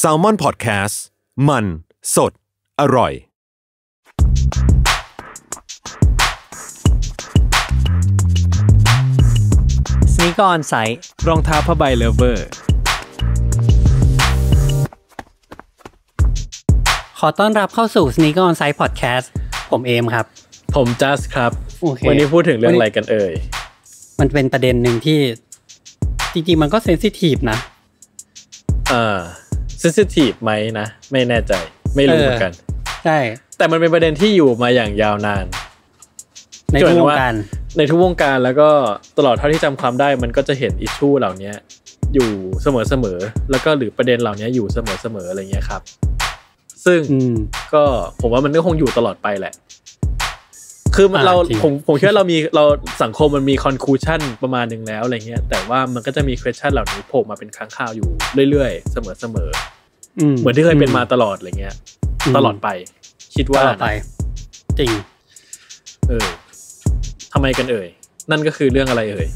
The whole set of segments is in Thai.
s a l ม o n PODCAST มัน สด อร่อยสนิกอนไซต์รองเท้าผ้าใบเลเวอร์ ขอต้อนรับเข้าสู่สนิกอนไซต์พอดแคสต์ผมเอมครับ ผมจัสครับ okay. วันนี้พูดถึงเรื่องอะไรกันเอ่ยมันเป็นประเด็นหนึ่งที่จริงๆมันก็เซนซิทีฟนะเออซนซิทีฟไหมนะไม่แน่ใจ ไม่รู้เหมือนกันใช่แต่มันเป็นประเด็นที่อยู่มาอย่างยาวนาน ในทุกวงการในทุกวงการแล้วก็ตลอดเท่าที่จำความได้ มันก็จะเห็นอิชชูเหล่านี้อยู่เสมอๆแล้วก็หรือประเด็นเหล่านี้อยู่เสมอๆอะไรเงี้ยครับ ซึ่งก็ผมว่ามันก็คงอยู่ตลอดไปแหละคือเราผมผมคิดว่าเรามีเราสังคมมันมีคอนคลูชันประมาณหนึ่งแล้วอะไรเงี้ย แต่ว่ามันก็จะมี question เหล่านี้โผล่มาเป็นครั้งคราวอยู่เรื่อยๆเสมอๆเหมือนที่เคยเป็นมาตลอดอะไรเงี้ย ตลอดไป คิดว่าไปจริงเออทำไมกันเอ่ยนั่นก็คือเรื่องอะไรเอ่ย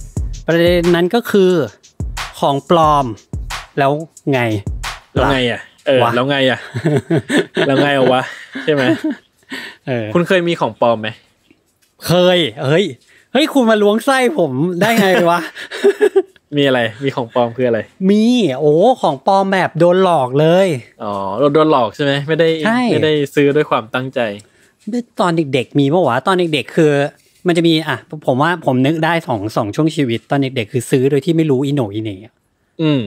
ประเด็นนั้นก็คือ ของปลอม แล้วไงแล้วไง อ่ะเออแล้วไง อ่ะ แล้วไงอวะใช่ไหมคุณเคยมีของปลอมไหมเคยเฮ้ย เฮ้ย คุณมาล้วงไส้ผมได้ไงวะ มีอะไร มีของปลอมคืออะไร มีโอ้ ของปลอมแบบโดนหลอกเลย อ๋อ โดนหลอกใช่ไหมไม่ได้ ไม่ได้ซื้อด้วยความตั้งใจตอนเด็ก ๆ มีปะวะตอนเด็ก ๆ คือ มันจะมีอ่ะผมว่าผมนึกได้สองสองช่วงชีวิตตอนเด็กๆ คือซื้อโดยที่ไม่รู้อินโนอินเน่อืม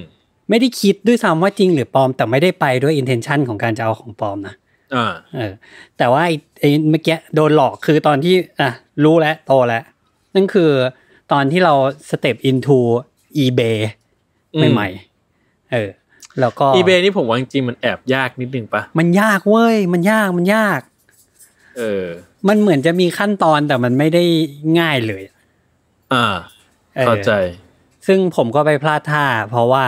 ไม่ได้คิดด้วยซ้ำว่าจริงหรือปลอม แต่ไม่ได้ไปด้วยอินเทนชันของการจะเอาของปลอมนะอ่าเออ แต่ว่าไอ้เมื่อกี้โดนหลอกคือตอนที่อ่ะรู้แล้วโตแล้ว นั่นคือตอนที่เราสเต็ปอินทูอีเบใหม่ๆเออแล้วก็อีเบนี่ผมว่าจริง มันแอบยากนิดนึงปะมันยากเว้ย มันยากมันยาก เออ มันเหมือนจะมีขั้นตอนแต่มันไม่ได้ง่ายเลย อ่าเข้าใจ ซึ่งผมก็ไปพลาดท่า เพราะว่า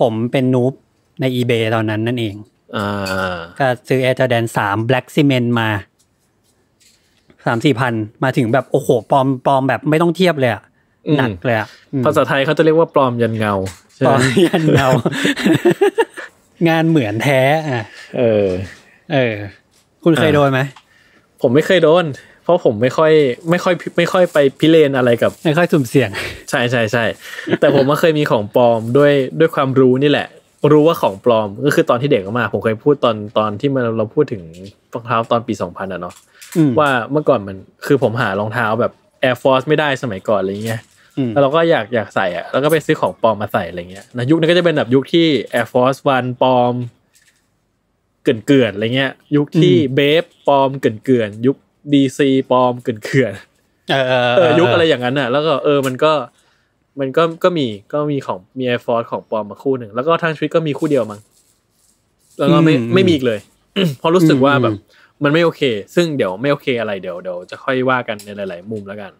ผมเป็นนูบ ในเบย์ตอนนั้นนั่นเองอ่าก็ซื้อ a ร r จอแ d a n า Black Cement มาสามสี่พันมาถึงแบบโอ้โหปลอมปลอมแบบไม่ต้องเทียบเลยอะหนักเลยอะภาษาไทยเขาจะเรียกว่าปลอมยันเงาปลอมยันเงางานเหมือนแท้อ่ะเออ เออคุณเคยโดนไหมผมไม่เคยโดนเพราะผมไม่ค่อย ไม่ค่อยไม่ค่อยไปพิเรนอะไรกับไม่ค่อยสุ่มเสี่ยง ใช่ใช่ใช่แต่ผมก็เคยมีของปลอมด้วยด้วยความรู้นี่แหละ รู้ว่าของปลอมก็คือตอนที่เด็กมากผมเคยพูดตอนตอนที่มันเราพูดถึงรองเท้าตอนปีสองพันอะเนาะว่าเมื่อก่อนมันคือผมหารองเท้าแบบ Air Force ไม่ได้สมัยก่อนอะไรเงี้ยแล้วเราก็อยากอยากใส่อะแล้วก็ไปซื้อของปลอมมาใส่อะไรเงี้ยนะยุคนั้นก็จะเป็นแบบยุคที่ Air Force วันปลอม เกินเกินอะไรเงี้ย ยุคที่เบฟปลอมเกินเกินยุคดีซีปลอมเกินเกินเออยุคอะไรอย่างนั้นอะแล้วก็เออมันก็ มันก็ก็มีก็มีของมี Air Force ของปลอมมาคู่หนึ่งแล้วก็ทั้งชีวิตก็มีคู่เดียวมั้งแล้วก็ไม่ไม่มีอีกเลยเพราะรู้สึกว่าแบบมันไม่โอเค ซึ่งเดี๋ยวไม่โอเคอะไรเดี๋ยวเดี๋ยวจะค่อยว่ากันในหลาย ๆ มุมแล้วกัน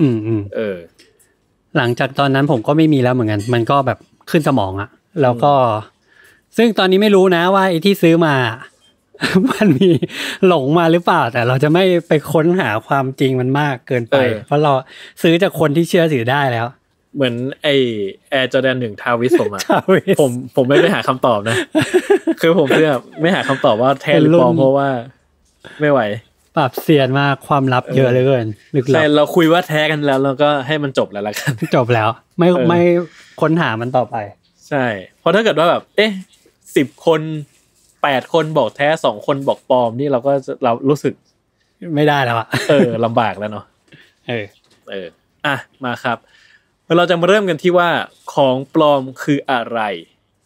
อืมอืม เออ หลังจากตอนนั้นผมก็ไม่มีแล้วเหมือนกัน มันก็แบบขึ้นสมองอะ แล้วก็ ซึ่งตอนนี้ไม่รู้นะว่าไอ้ที่ซื้อมา มันมีหลงมาหรือเปล่า แต่เราจะไม่ไปค้นหาความจริงมันมากเกินไป เพราะเราซื้อจากคนที่เชื่อถือได้แล้ว เหมือน ไอแอร์จอแดนหนึ่งทาวิสผมอะผมผมไม่ไปหาคำตอบนะ คือผมเพื่อไม่หาคำตอบว่า แท้หรือปลอมเพราะว่าไม่ไหวปรับเสียนมากความลับเยอะเหลือเกินลึกลับแต่เราคุยว่าแท้กันแล้วเราก็ให้มันจบแล้วละกันจบแล้วไม่ไม่ค้นหามันต่อไปใช่เพราะถ้าเกิดว่าแบบ เอ๊ะสิบคนแปดคนบอกแท้สองคนบอกปลอมนี่เราก็เรารู้สึก ไม่ได้แล้วอะเออลำบากแล้วเนาะเออเอออ่ะมาครับเราจะมาเริ่มกันที่ว่าของปลอมคืออะไร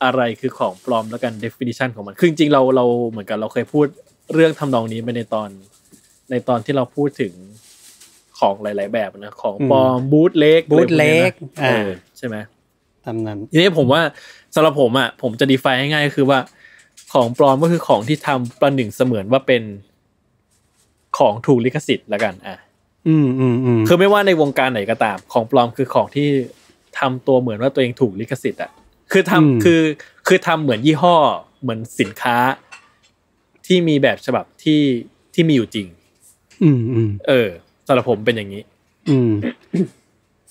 อะไรคือของปลอมแล้วกัน definition ของมันคือจริงเราเราเหมือนกันเราเคยพูดเรื่องทำนองนี้ไปในตอนในตอนที่เราพูดถึงของหลาย ๆ แบบนะของปอมบูธเล็ก บูธเล็กอ่าใช่ไหมทำนั้นทีนี้ผมว่าสำหรับผมอ่ะผมจะดีไฟง่ายๆคือว่า ของปลอมก็คือของที่ทำประหนึ่งเสมือนว่าเป็น ของถูกลิขสิทธิ์ละกันอ่ะอืมอืมอืมคือไม่ว่าในวงการไหนก็ตามของปลอมคือของที่ทำตัวเหมือนว่าตัวเองถูกลิขสิทธิ์อ่ะคือทำคือคือทำเหมือนยี่ห้อเหมือนสินค้าที่มีแบบฉบับที่ที่มีอยู่จริง อืมอืมเออสำหรับผมเป็นอย่างนี้ อืม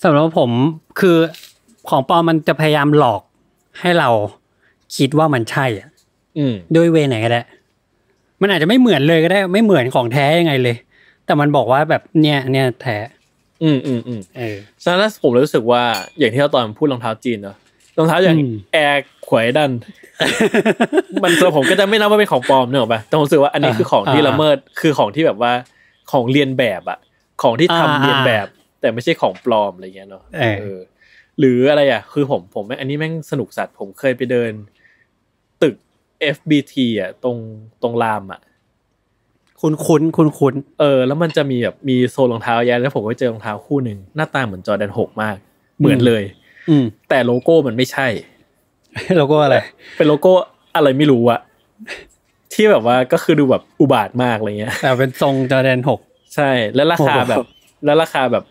สำหรับผมคือของปลอมมันจะพยายามหลอกให้เราคิดว่ามันใช่อ่ะด้วยเวไหนก็ได้มันอาจจะไม่เหมือนเลยก็ได้ ไม่เหมือนของแท้ยังไงเลย แต่มันบอกว่าแบบเนี่ยเนี่ยแท้อืมอืมอืมเออฉะนั้นผมรู้สึกว่าอย่างที่เราตอนพูดรองเท้าจีนเนอะรองเท้าอย่างแอร์ขวยดัน มันตัวผมก็จะไม่นับว่าเป็นของปลอมเนอะป่ะแต่ผมรู้สึกว่าอันนี้คือของที่ละเมิด คือของที่แบบว่าของเรียนแบบอะของที่ทำเรียนแบบ แต่ไม่ใช่ของปลอมอะไรเงี้ยเนาะ เออ หรืออะไรอ่ะคือผมผมอันนี้แม่งสนุกสัตว์ผมเคยไปเดิน ตึก FBT อ่ะตรงตรงรามอ่ะคุ้นคุ้นคุ้นคุ้นเออ แล้วมันจะมีแบบมีโซนรองเท้าแย่แล้วผมก็เจอรองเท้าคู่หนึ่งหน้าตาเหมือนจอแดนหกมาก เหมือนเลยอืมแต่โลโก้มันไม่ใช่โลโก้อะไร เป็นโลโก้อะไรไม่รู้อะที่แบบว่าก็คือดูแบบอุบาทมากอะไรเงี้ยแต่เป็นทรงจอแดนหกใช่ แล้วราคาแบบ แล้วราคาแบบ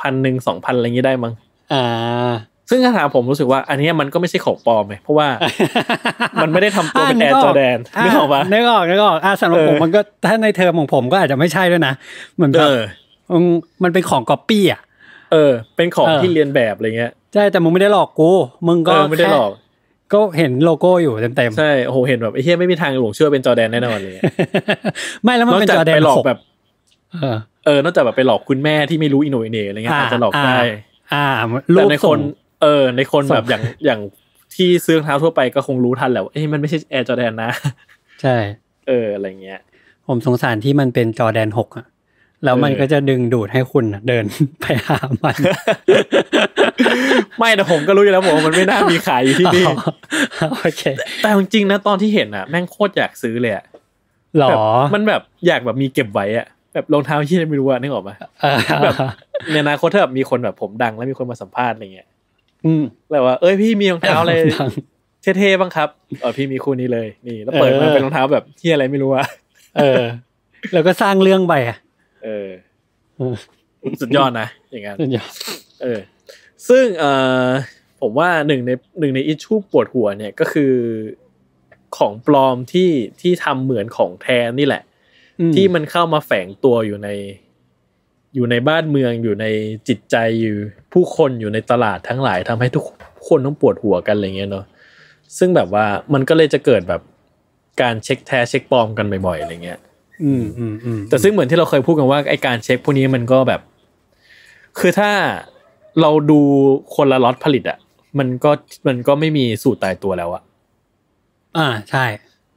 พันหนึ่งสองพันอะไรเงี้ได้มั้งอ่า ซึ่งคำถามผมรู้สึกว่าอันนี้มันก็ไม่ใช่ของปลอมไหมเพราะว่ามันไม่ได้ทำตัวเป็นแอร์จอแดนนึกออกปะนึกออกนึกออก อ่าสำหรับผมมันก็ ถ้าในเทอมของผมก็อาจจะไม่ใช่ด้วยนะเหมือนแบบมันเป็นของก๊อปปี้ อ่ะเออ เป็นของที่เรียนแบบอะไรเงี้ยใช่แต่มึงไม่ได้หลอกกูมึงก็ไม่ได้หลอก ก็เห็นโลโก้อยู่เต็มๆใช่โอ้โหเห็นแบบไอ้เฮียไม่มีทางหลงเชื่อเป็นจอแดนแน่นอนเลยไม่แล้วมันเป็นจอแดนไปหลอกแบบ เออนอกจากแบบไปหลอกคุณแม่ที่ไม่รู้อินโนอินเนอะไรเงี้ยอาจจะหลอกได้ อ่าแต่ในคน เออ ในคนแบบอย่างอย่างที่ซื้อเท้าทั่วไปก็คงรู้ทันแล้วเอ้ยมันไม่ใช่แอร์จอแดนนะใช่ เอออะไรเงี้ย ผมสงสารที่มันเป็นจอแดนหกอะแล้วมันก็จะดึงดูดให้คุณเดินไปหามันไม่แต่ผมก็รู้อยู่แล้วผมมันไม่น่ามีขายอยู่ที่นี่โอเคแต่จริงๆนะตอนที่เห็นอ่ะแม่งโคตรอยากซื้อเลยอ่ะหรอมันแบบอยากแบบมีเก็บไว้อ่ะ แบบรองเท้าที่ไม่รู้ว่านึกออกปะแบบในอนาคตถ้าแบบมีคนแบบผมดัง แล้วมีคนมาสัมภาษณ์อะไรเงี้ย อืม แล้วว่าเอ้ยพี่มีรองเท้าอะไรเท่ๆบ้างครับเออพี่มีคู่นี้เลยนี่แล้วเปิดมาเป็นรองเท้าแบบที่อะไรไม่รู้อะเออ แล้วก็สร้างเรื่องไปอ่ะเออสุดยอดนะอย่างนั้นสุดยอดเออ ซึ่งเออผมว่าหนึ่งในหนึ่งในอิชชูปวดหัวเนี่ยก็คือ ของปลอมที่ที่ทำเหมือนของแท้นี่แหละ ที่มันเข้ามาแฝงตัวอยู่ใน อยู่ในบ้านเมืองอยู่ในจิตใจอยู่ผู้คนอยู่ในตลาดทั้งหลายทำให้ทุกคนต้องปวดหัวกันอะไรเงี้ยเนาะซึ่งแบบว่ามันก็เลยจะเกิดแบบการเช็คแท้เช็คปลอมกันบ่อยๆอะไรเงี้ยอืมอืมอืมแต่ซึ่งเหมือนที่เราเคยพูดกันว่าไอการเช็คพวกนี้มันก็แบบ คือถ้าเราดูคนละล็อตผลิตอะมันก็มันก็ไม่มีสูตรตายตัวแล้วอะอ่าใช่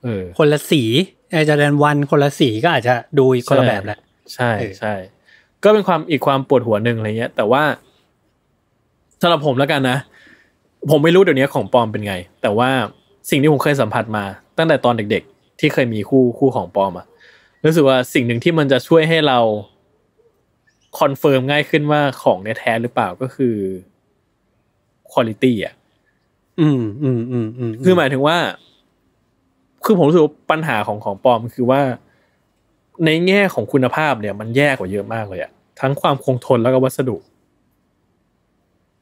เออคนละสีไอจารันวันคนละสีก็อาจจะดูคนละแบบแหละใช่ใช่ก็เป็นความอีกความปวดหัวหนึ่งอะไรเงี้ย แต่ว่าสำหรับผมแล้วกันนะผมไม่รู้เดี๋ยวนี้ของปลอมเป็นไง แต่ว่าสิ่งที่ผมเคยสัมผัสมาตั้งแต่ตอนเด็ก ๆ ที่เคยมีคู่คู่ของปลอมอะรู้สึกว่าสิ่งหนึ่งที่มันจะช่วยให้เราคอนเฟิร์มง่ายขึ้นว่าของเนี่ยแท้หรือเปล่าก็คือคุณภาพอ่ะ อืมอืมอืมอืมคือหมายถึงว่าคือผมรู้สึกปัญหาของของปลอมคือว่าในแง่ของคุณภาพเนี่ยมันแย่กว่าเยอะมากเลยอ่ะทั้งความคงทนแล้วก็วัสดุ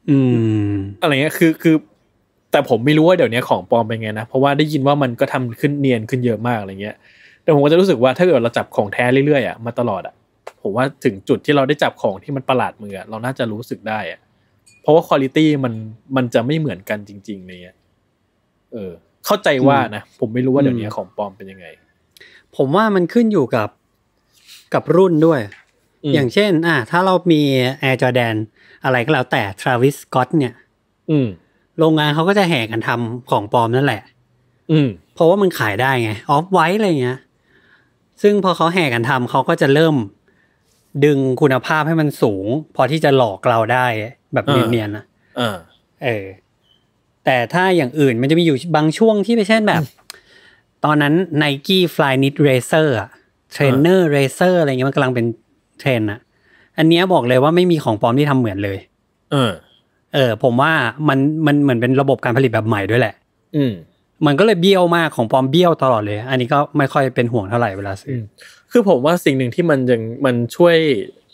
อืมอะไรเงี้ยคือ คือ แต่ผมไม่รู้ว่าเดี๋ยวนี้ของปลอมเป็นไงนะเพราะว่าได้ยินว่ามันก็ทำขึ้นเนียนขึ้นเยอะมากอะไรเงี้ยแต่ผมก็จะรู้สึกว่าถ้าเกิดเราจับของแท้เรื่อยๆอ่ะมาตลอดอ่ะผมว่าถึงจุดที่เราได้จับของที่มันประหลาดมือเราน่าจะรู้สึกได้อ่ะเพราะว่าคุณลิตี้มันมันจะไม่เหมือนกันจริงๆเนี่ยเออ เข้าใจว่านะผมไม่รู้ว่าเดี๋ยวนี้ของปลอมเป็นยังไง ผมว่ามันขึ้นอยู่กับกับรุ่นด้วยอย่างเช่น อ่ะถ้าเรามีแอร์จอแดนอะไรก็แล้วแต่ทราวิสกอตเนี่ยอืโรงงานเขาก็จะแห่กันทำของปลอมนั่นแหละ อืเพราะว่ามันขายได้ไงออฟไวท์อะไรเงี้ยซึ่งพอเขาแห่กันทำเขาก็จะเริ่ม ดึงคุณภาพให้มันสูง พอที่จะหลอกเราได้แบบเนียนๆนะเออ แต่ถ้าอย่างอื่นมันจะมีอยู่บางช่วงที่ไปเช่นแบบตอนนั้น n i กี้ Fly Knit Racer อะเทรนเนอร์เรเซอร์อะไรเงี้ยมันกำลังเป็นเทรนอะอันเนี้ยบอกเลยว่าไม่มีของปลอมที่ทำเหมือนเลย เออ เออ ผมว่ามันมันเหมือนเป็นระบบการผลิตแบบใหม่ด้วยแหละ อืมมันก็เลยเบี้ยวมากของปลอมเบี้ยวตลอดเลย อันนี้ก็ไม่ค่อยเป็นห่วงเท่าไหร่เวลาซื้อ คือผมว่าสิ่งหนึ่งที่มันยังมันช่วย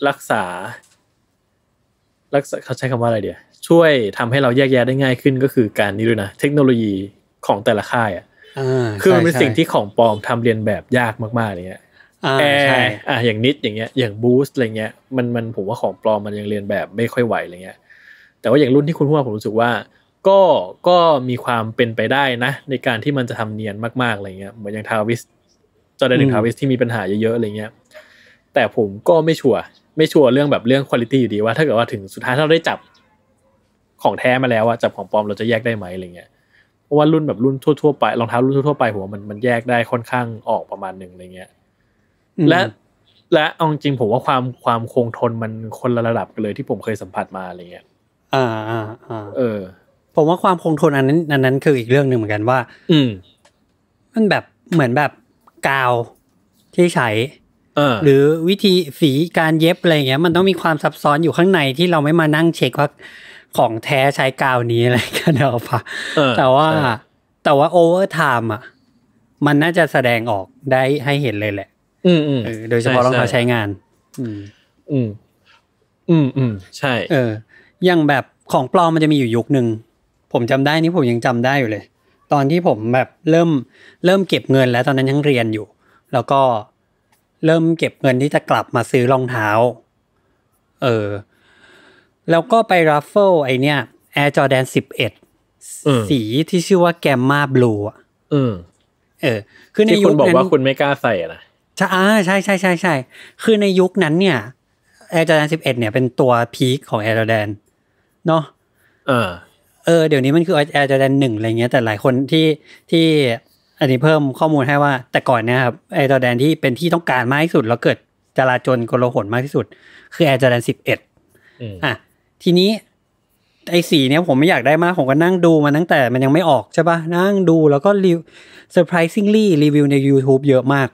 รักษา รักษาเขาใช้คำว่าอะไรเดียวช่วยทำให้เราแยกแยะได้ง่ายขึ้นก็คือการนี้ด้วยนะเทคโนโลยีของแต่ละค่าย อ่ะคือมันเป็นสิ่งที่ของปลอมทำเรียนแบบยากมากๆอย่างเงี้ยแอร์อ่ะอย่างนิดอย่างเงี้ย อย่างบูสต์อะไรเงี้ยมันมันผมว่าของปลอมมันยังเรียนแบบไม่ค่อยไหวอะไรเงี้ย แต่ว่าอย่างรุ่นที่คุณพูดผมรู้สึกว่าก็ก็มีความเป็นไปได้นะ ในการที่มันจะทำเนียนมากๆอะไรเงี้ยเหมือนอย่างทาวิสจอร์แดนหนึ่งทาวิสที่มีปัญหาเยอะๆอะไรเงี้ยแต่ผมก็ไม่ชัวร์ไม่ชัวร์เรื่องแบบเรื่องคุณภาพอยู่ดีว่า ถ้าเกิดว่าถึงสุดท้ายถ้าได้จับของแท้มาแล้วอะจับของปลอมเราจะแยกได้ไหมอะไรเงี้ยเพราะว่ารุ่นแบบรุ่นทั่วๆไปรองเท้ารุ่นทั่วๆไปผมว่ามันมันแยกได้ค่อนข้างออกประมาณหนึ่งอะไรเงี้ยและและเอาจริงผมว่าความความคงทนมันคนละระดับกันเลยที่ผมเคยสัมผัสมาอะไรเงี้ยอ่าอ่าเออผมว่าความคงทนอันนั้นอันนั้นคืออีกเรื่องหนึ่งเหมือนกันว่า อืมมันแบบเหมือนแบบกาวที่ใช้หรือวิธีสีการเย็บอะไรเงี้ย มันต้องมีความซับซ้อนอยู่ข้างในที่เราไม่มานั่งเช็คว่า ของแท้ใช้กาวนี้อะไรกันเอาปะแต่ว่า แต่ว่าโอเวอร์ไทม์อ่ะมันน่าจะแสดงออกได้ให้เห็นเลยแหละ อืมอืมโดยเฉพาะรองเท้าใช้งาน อืมอืมอืมอืมใช่ เอออย่างแบบของปลอมมันจะมีอยู่ยุคหนึ่งผมจำได้นี่ผมยังจำได้อยู่เลย ตอนที่ผมแบบเริ่ม เริ่มเก็บเงินแล้วตอนนั้นยังเรียนอยู่ แล้วก็เริ่มเก็บเงินที่จะกลับมาซื้อรองเท้า เออ แล้วก็ไปรัฟเฟิลไอเนี้ยแอร์จอแดนสิบเอ็ดสีที่ชื่อว่าแกมมาบลูอ่ะเออคือในยุคนั้นคุณบอกว่าคุณไม่กล้าใส่นะใช่ใช่ใช่ใช่ใช่คือในยุคนั้นเนี่ยแอร์จอแดนสิบเอ็ดเนี่ยเป็นตัวพีคของแอร์จอแดนเนาะเออเออเดี๋ยวนี้มันคือ Air Jordan หนึ่งอะไรเงี้ย แต่หลายคนที่ที่อันนี้เพิ่มข้อมูลให้ว่า แต่ก่อนนะครับ Air Jordan ที่เป็นที่ต้องการมากที่สุด แล้วเกิดจลาจลกลหนมากที่สุด คือ Air Jordan สิบเอ็ดอ่ะ ทีนี้ไอสีเนี้ยผมไม่อยากได้มาก ผมก็นั่งดูมาตั้งแต่มันยังไม่ออกใช่ปะนั่งดูแล้วก็รีวิว์ไพรส์ซิงลี่รีวิวใน YouTube เยอะมาก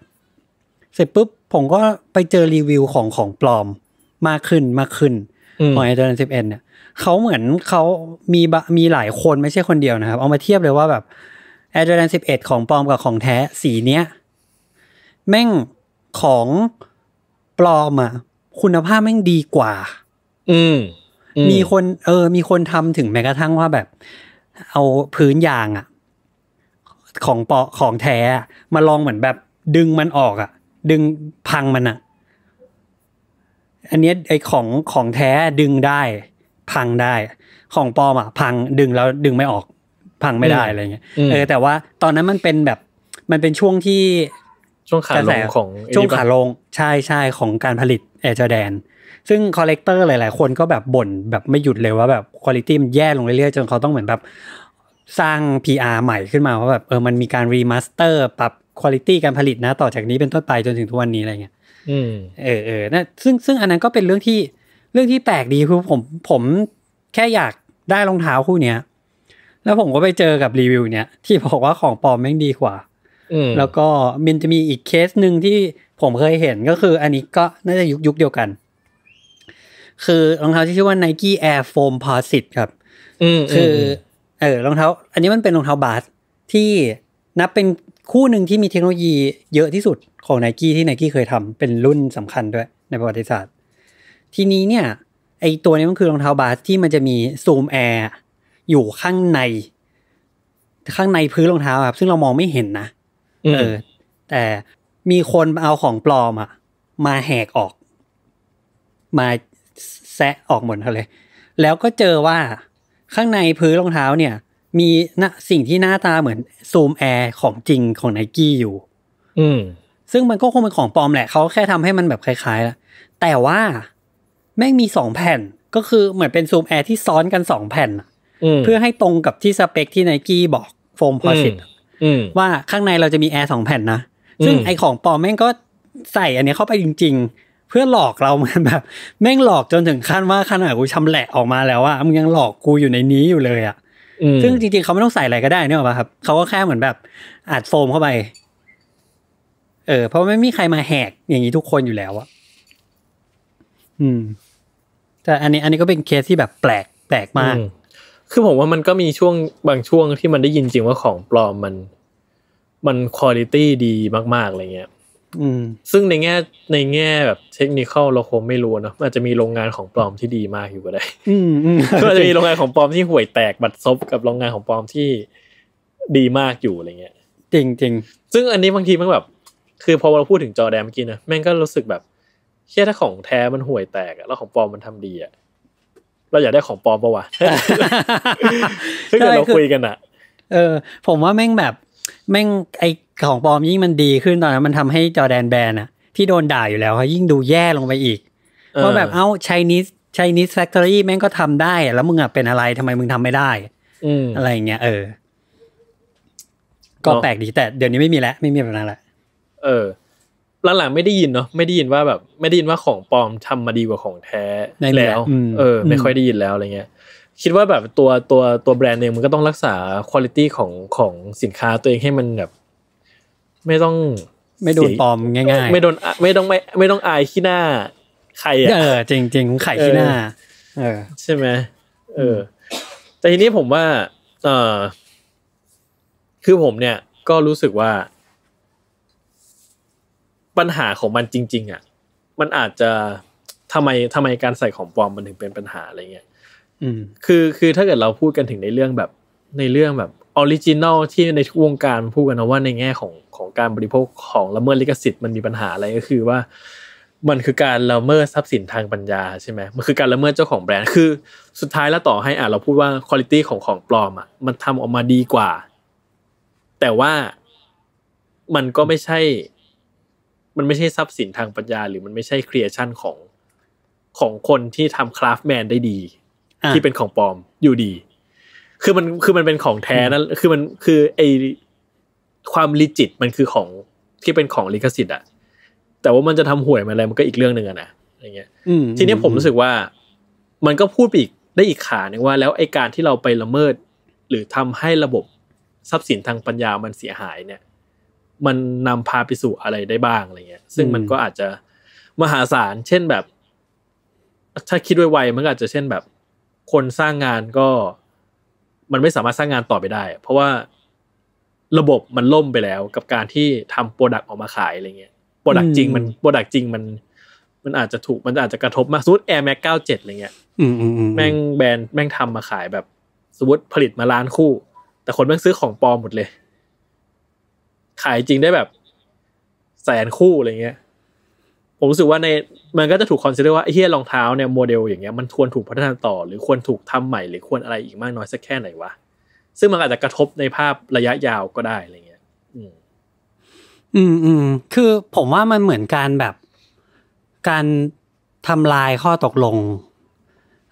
เสร็จปุ๊บ ผมก็ไปเจอรีวิวของของปลอมมากขึ้นมากขึ้นของไอ r j o r d a นสิบเอ็ดเนี่ยเขาเหมือนเขามีมีหลายคนไม่ใช่คนเดียวนะครับ เอามาเทียบเลยว่าแบบอด a นสิบเอ็ดของปลอมกับของแท้สีเนี้ยแม่งของปลอมอะคุณภาพแม่งดีกว่า อืม มีคนเออ มีคนทำถึงแม้กระทั่งว่าแบบ เอาพื้นยางอะของปอของแท้ มาลองเหมือนแบบดึงมันออกอะดึงพังมันอะอันเนี้ยไอของของแท้ดึงได้พังได้ของปลอมอ่ะพังดึงแล้วดึงไม่ออกพังไม่ได้อะไรเงี้ยเออ แต่ว่าตอนนั้นมันเป็นแบบมันเป็นช่วงที่ ช่วงขาลงของช่วงขาลงใช่ใช่ของการผลิตแอร์จอแดนซึ่งคอลเลกเตอร์หลายๆ คนก็แบบบ่นแบบไม่หยุดเลยว่าแบบคุณภาพมันแย่ลงเรื่อยๆจนเขาต้องเหมือนแบบสร้าง PR ใหม่ขึ้นมาว่าแบบเออมันมีการรีมาสเตอร์ปรับคุณภาพการผลิตนะ ต่อจากนี้เป็นต้นไปจนถึงทุกวันนี้อะไรเงี้ยเออเออนะซึ่งซึ่งอันนั้นก็เป็นเรื่องที่เรื่องที่แปลกดีคือผมผมแค่อยากได้รองเท้าคู่เนี้ย แล้วผมก็ไปเจอกับรีวิวเนี้ย ที่บอกว่าของปลอมแม่งดีกว่าแล้วก็มันจะมีอีกเคสหนึ่งที่ผมเคยเห็น ก็คือ อันนี้ก็น่าจะยุคยุคเดียวกัน คือรองเท้าที่ชื่อว่า Nike Air Foam Posit ครับคือเออรองเท้า อันนี้มันเป็นรองเท้าบาสที่นับเป็นคู่หนึ่งที่มีเทคโนโลยี เยอะที่สุดของ Nike ที่ Nike เคยทำเป็นรุ่นสำคัญด้วยในประวัติศาสตร์ทีนี้เนี่ยไอตัวนี้มันคือรองเท้าบาสที่มันจะมีซูมแอร์อยู่ข้างใน ข้างในพื้นรองเท้าครับซึ่งเรามองไม่เห็นนะเออแต่มีคนเอาของปลอมอะมาแหกออก มาแซะออกหมดเลย แล้วก็เจอว่าข้างในพื้นรองเท้าเนี่ย มีนะสิ่งที่หน้าตาเหมือน ซูมแอร์ของจริงของไนกี้อยู่อืซึ่งมันก็คงเป็นของปลอมแหละเขาแค่ทำให้มันแบบคล้าย ๆแล้วแต่ว่าแม่งมีสองแผ่นก็คือเหมือนเป็นซูมแอร์ที่ซ้อนกันสองแผ่นเพื่อให้ตรงกับที่สเปคที่ไนกี้บอกโฟมพอสิตว่าข้างในเราจะมีแอร์สองแผ่นนะ ซึ่งไอของปอแม่งก็ใส่อันนี้เข้าไปจริงๆ เพื่อหลอกเราเหมือนแบบ แม่งหลอกจนถึงขั้นว่าขนาดกูชำแหละออกมาแล้วว่ามึงยังหลอกกูอยู่ในนี้อยู่เลยอะซึ่งจริง ๆเขาไม่ต้องใส่อะไรก็ได้นี่หรอครับเขาก็แค่เหมือนแบบอัดโฟมเข้าไป เออ เพราะไม่มีใครมาแหกอย่างนี้ทุกคนอยู่แล้วอ่ะอืมแต่อันนี้อันนี้ก็เป็นเคสที่แบบแปลกแปลกมาก คือผมว่ามันก็มีช่วงบางช่วงที่มันได้ยินจริงว่าของปลอมมัน มันคุณภาพดีมากๆอะไรเงี้ยซึ่งในแง่ในแง่แบบเทคนิคเราคงไม่รู้นะ อาจจะมีโรงงานของปลอมที่ดีมากอยู่ก็ได้ก็จะมีโรงงานของปลอมที่ห่วยแตกบัดซบกับโรงงานของปลอมที่ดีมากอยู่อะไรเงี้ยจริงจริงซึ่งอันนี้บางทีมันแบบ คือพอเราพูดถึงจอแดมเมื่อกี้นะแม่งก็รู้สึกแบบเชื่อถ้าของแท้มันห่วยแตกแล้วของปลอมมันทำดีอะเราอยากได้ของปลอมปะวะซึ่งเราคุยกันอะเออผมว่าแม่งแบบแม่ง ไอของปลอมยิ่งมันดีขึ้นตอนนั้นมันทำให้จอแดนแบนอะที่โดนด่าอยู่แล้วเขายิ่งดูแย่ลงไปอีก เพราะแบบเอ้าไชนีสไชนีสแฟคทอรี่แม่งก็ทำได้ แล้วมึงอะเป็นอะไรทำไมมึงทำไม่ได้อะไรเงี้ยเออ ก็แปลกดีแต่เดี๋ยวนี้ไม่มีแล้วไม่มีแบบนั้นละเออหลังๆไม่ได้ยินเนาะไม่ได้ยินว่า แบบไม่ได้ยินว่าของปลอมทำมาดีกว่าของแท้แล้วเออไม่ค่อยได้ยินแล้วอะไรเงี้ย คิดว่าแบบตัวตัวตัวแบรนด์เองมันก็ต้องรักษาคุณภาพของของสินค้าตัวเองให้มันแบบไม่ต้องไม่โดนปลอมง่ายๆไม่โดนไม่ต้องไม่ไม่ต้องอายขี้หน้า ใครอะเออ จริงจริงไข่ขี้หน้า เออ ใช่ไหมเออ แต่ทีนี้ผมว่าเออคือผมเนี่ย ก็รู้สึกว่าปัญหาของมันจริง ๆอ่ะ มันอาจจะทำไมทำไมการใส่ของปลอมมันถึงเป็นปัญหาอะไรเงี้ยคือคือถ้าเกิดเราพูดกันถึงในเรื่องแบบ ในเรื่องแบบออริจินอลที่ในวงการพูดกันนะว่าในแง่ของของการบริโภคของละเมิดลิขสิทธิ์มันมีปัญหาอะไรก็คือว่า มันคือการละเมิดทรัพย์สินทางปัญญาใช่ไหมมันคือการละเมิดเจ้าของแบรนด์ คือสุดท้ายแล้วต่อให้อ่ะเราพูดว่าคุณภาพของของปลอมอ่ะมันทำออกมาดีกว่า แต่ว่ามันก็ไม่ใช่มันไม่ใช่ทรัพย์สินทางปัญญาหรือมันไม่ใช่ครีเอชันของของคนที่ทำคราฟแมนได้ดีที่เป็นของปลอมอยู่ดี คือมันคือมันเป็นของแท้นั่น คือมันคือไอความลิจิตมันคือของที่เป็นของลิขสิทธิ์อะ แต่ว่ามันจะทำห่วยมาอะไรมันก็อีกเรื่องหนึ่งอะนะ อย่างเงี้ย ทีนี้ผมรู้สึกว่า มันก็พูดอีกได้อีกขาหนึ่งว่าแล้วไอการที่เราไปละเมิด หรือทำให้ระบบทรัพย์สินทางปัญญามันเสียหายเนี่ยมันนำพาไปสู่อะไรได้บ้างอะไรเงี้ย ซึ่งมันก็อาจจะมหาศาลเช่นแบบถ้าคิดไวๆมันอาจจะเช่นแบบ คนสร้างงานก็มันไม่สามารถสร้างงานต่อไปได้ เพราะว่าระบบมันล่มไปแล้ว กับการที่ทำโปรดักต์ออกมาขายอะไรเงี้ยโปรดักต์จริงมันโปรดักต์จริงมัน มันอาจจะถูก มันอาจจะกระทบมากสมมติเก้าเจ็ดอะไรเงี้ยแม่งแบรนด์แม่งทำมาขายแบบสมมติผลิตมาล้านคู่ แต่คนแม่งซื้อของปลอมหมดเลยขายจริงได้แบบแสนคู่อะไรเงี้ย ผมรู้สึกว่าในมันก็จะถูกคอนซิเดอร์ว่าไอ้เฮียรองเท้าเนี่ยโมเดลอย่างเงี้ยมันควรถูกพัฒนาต่อ หรือควรถูกทำใหม่หรือควรอะไรอีกมากน้อยสักแค่ไหนวะ ซึ่งมันอาจจะกระทบในภาพระยะยาวก็ได้อะไรเงี้ยอืมอืม คือผมว่ามันเหมือนการแบบการทำลายข้อตกลง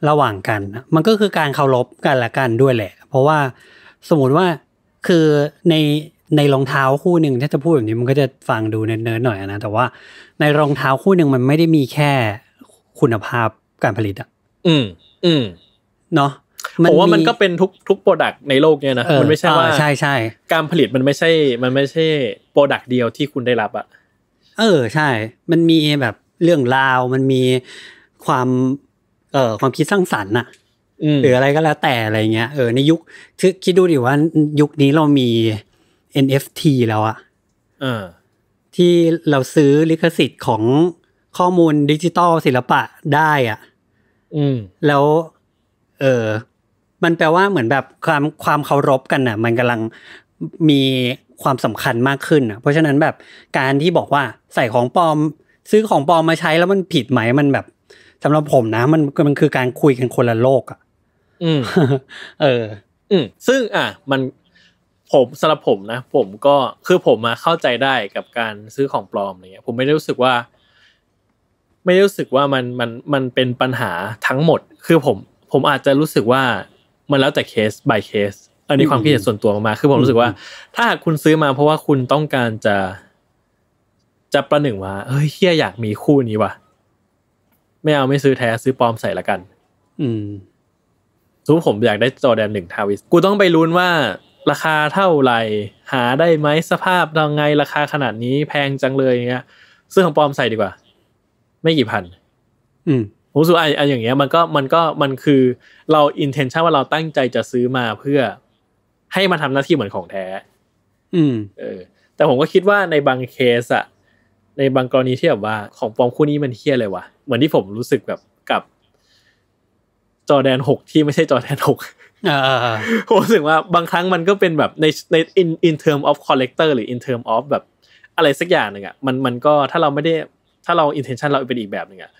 ระหว่างกัน มันก็คือการเคารพกันละกันด้วยแหละ เพราะว่าสมมติว่าคือในในรองเท้าคู่หนึ่งถ้าจะพูดแบบนี้มันก็จะฟังดูเนิร์ดๆหน่อยนะแต่ว่าในรองเท้าคู่หนึ่งมันไม่ได้มีแค่คุณภาพการผลิตอ่ะอืมอืมเนาะผมว่ามันก็เป็นทุกทุกโปรดักต์ในโลกเนี่ยนะมันไม่ใช่ว่าใช่ใช่การผลิตมันไม่ใช่ มันไม่ใช่โปรดักต์เดียวที่คุณได้รับอ่ะเออใช่ มันมีแบบเรื่องราวมันมีความ เอ่อความคิดสร้างสรรค์น่ะหรืออะไรก็แล้วแต่อะไรเงี้ยเออในยุคคิดดูดิว่ายุคนี้เรามี NFT แล้วอะที่เราซื้อลิขสิทธิ์ของข้อมูลดิจิตอลศิลปะได้อะแล้ว เออมันแปลว่าเหมือนแบบความความเคารพกันอะมันกำลังมีความสำคัญมากขึ้นอะเพราะฉะนั้นแบบการที่บอกว่า ใส่ของปลอม ซื้อของปลอมมาใช้แล้วมันผิดไหมมันแบบสำหรับผมนะ มันมันคือการคุยกันคนละโลกอะ่ะ อืม เออ อืมซึ่ง อ่ะ มันผมสำหรับผมนะผมก็คือผมมาเข้าใจได้กับการซื้อของปลอมอะไรเงี้ย ผมไม่ได้รู้สึกว่า ไม่ได้รู้สึกว่ามันมันมันเป็นปัญหาทั้งหมด คือผม ผมอาจจะรู้สึกว่า มันแล้วแต่เคส by เคส อันนี้ความคิดเห็นส่วนตัวมา คือผมรู้สึกว่า ถ้าหากคุณซื้อมา เพราะว่าคุณต้องการจะจะประหนึ่งว่าเฮ้ยเฮียอยากมีคู่นี้ว่ะไม่เอาไม่ซื้อแท้ซื้อปลอมใส่ละกัน อืมทุกผมอยากได้จอแดนหนึ่งทาวิสกูต้องไปลุ้นว่าราคาเท่าไหร่หาได้ไหมสภาพยังไงราคาขนาดนี้แพงจังเลยเงี้ยซื้อของปลอมใส่ดีกว่า ไม่กี่พัน อืมผมรู้สึกไอ้อย่างเงี้ย มันก็มันก็มันคือเราอินเทนชันว่าเราตั้งใจจะซื้อมาเพื่อให้มันทำหน้าที่เหมือนของแท้อืม เออ แต่ผมก็คิดว่าในบางเคสอะในบางกรณีที่แบบว่าของปลอมคู่นี้มันเที่ยอะไรวะเหมือนที่ผมรู้สึกแบบกับ จอแดนหกที่ไม่ใช่จอแดนหกผมรู้สึกว่าบางครั้งมันก็เป็นแบบในใน in in term of collector หรือ in term of แบบอะไรสักอย่างหนึ่งอ่ะมันมันก็ถ้าเราไม่ได้ถ้าเรา intention เราเป็นอีกแบบหนึ่งอ่ะ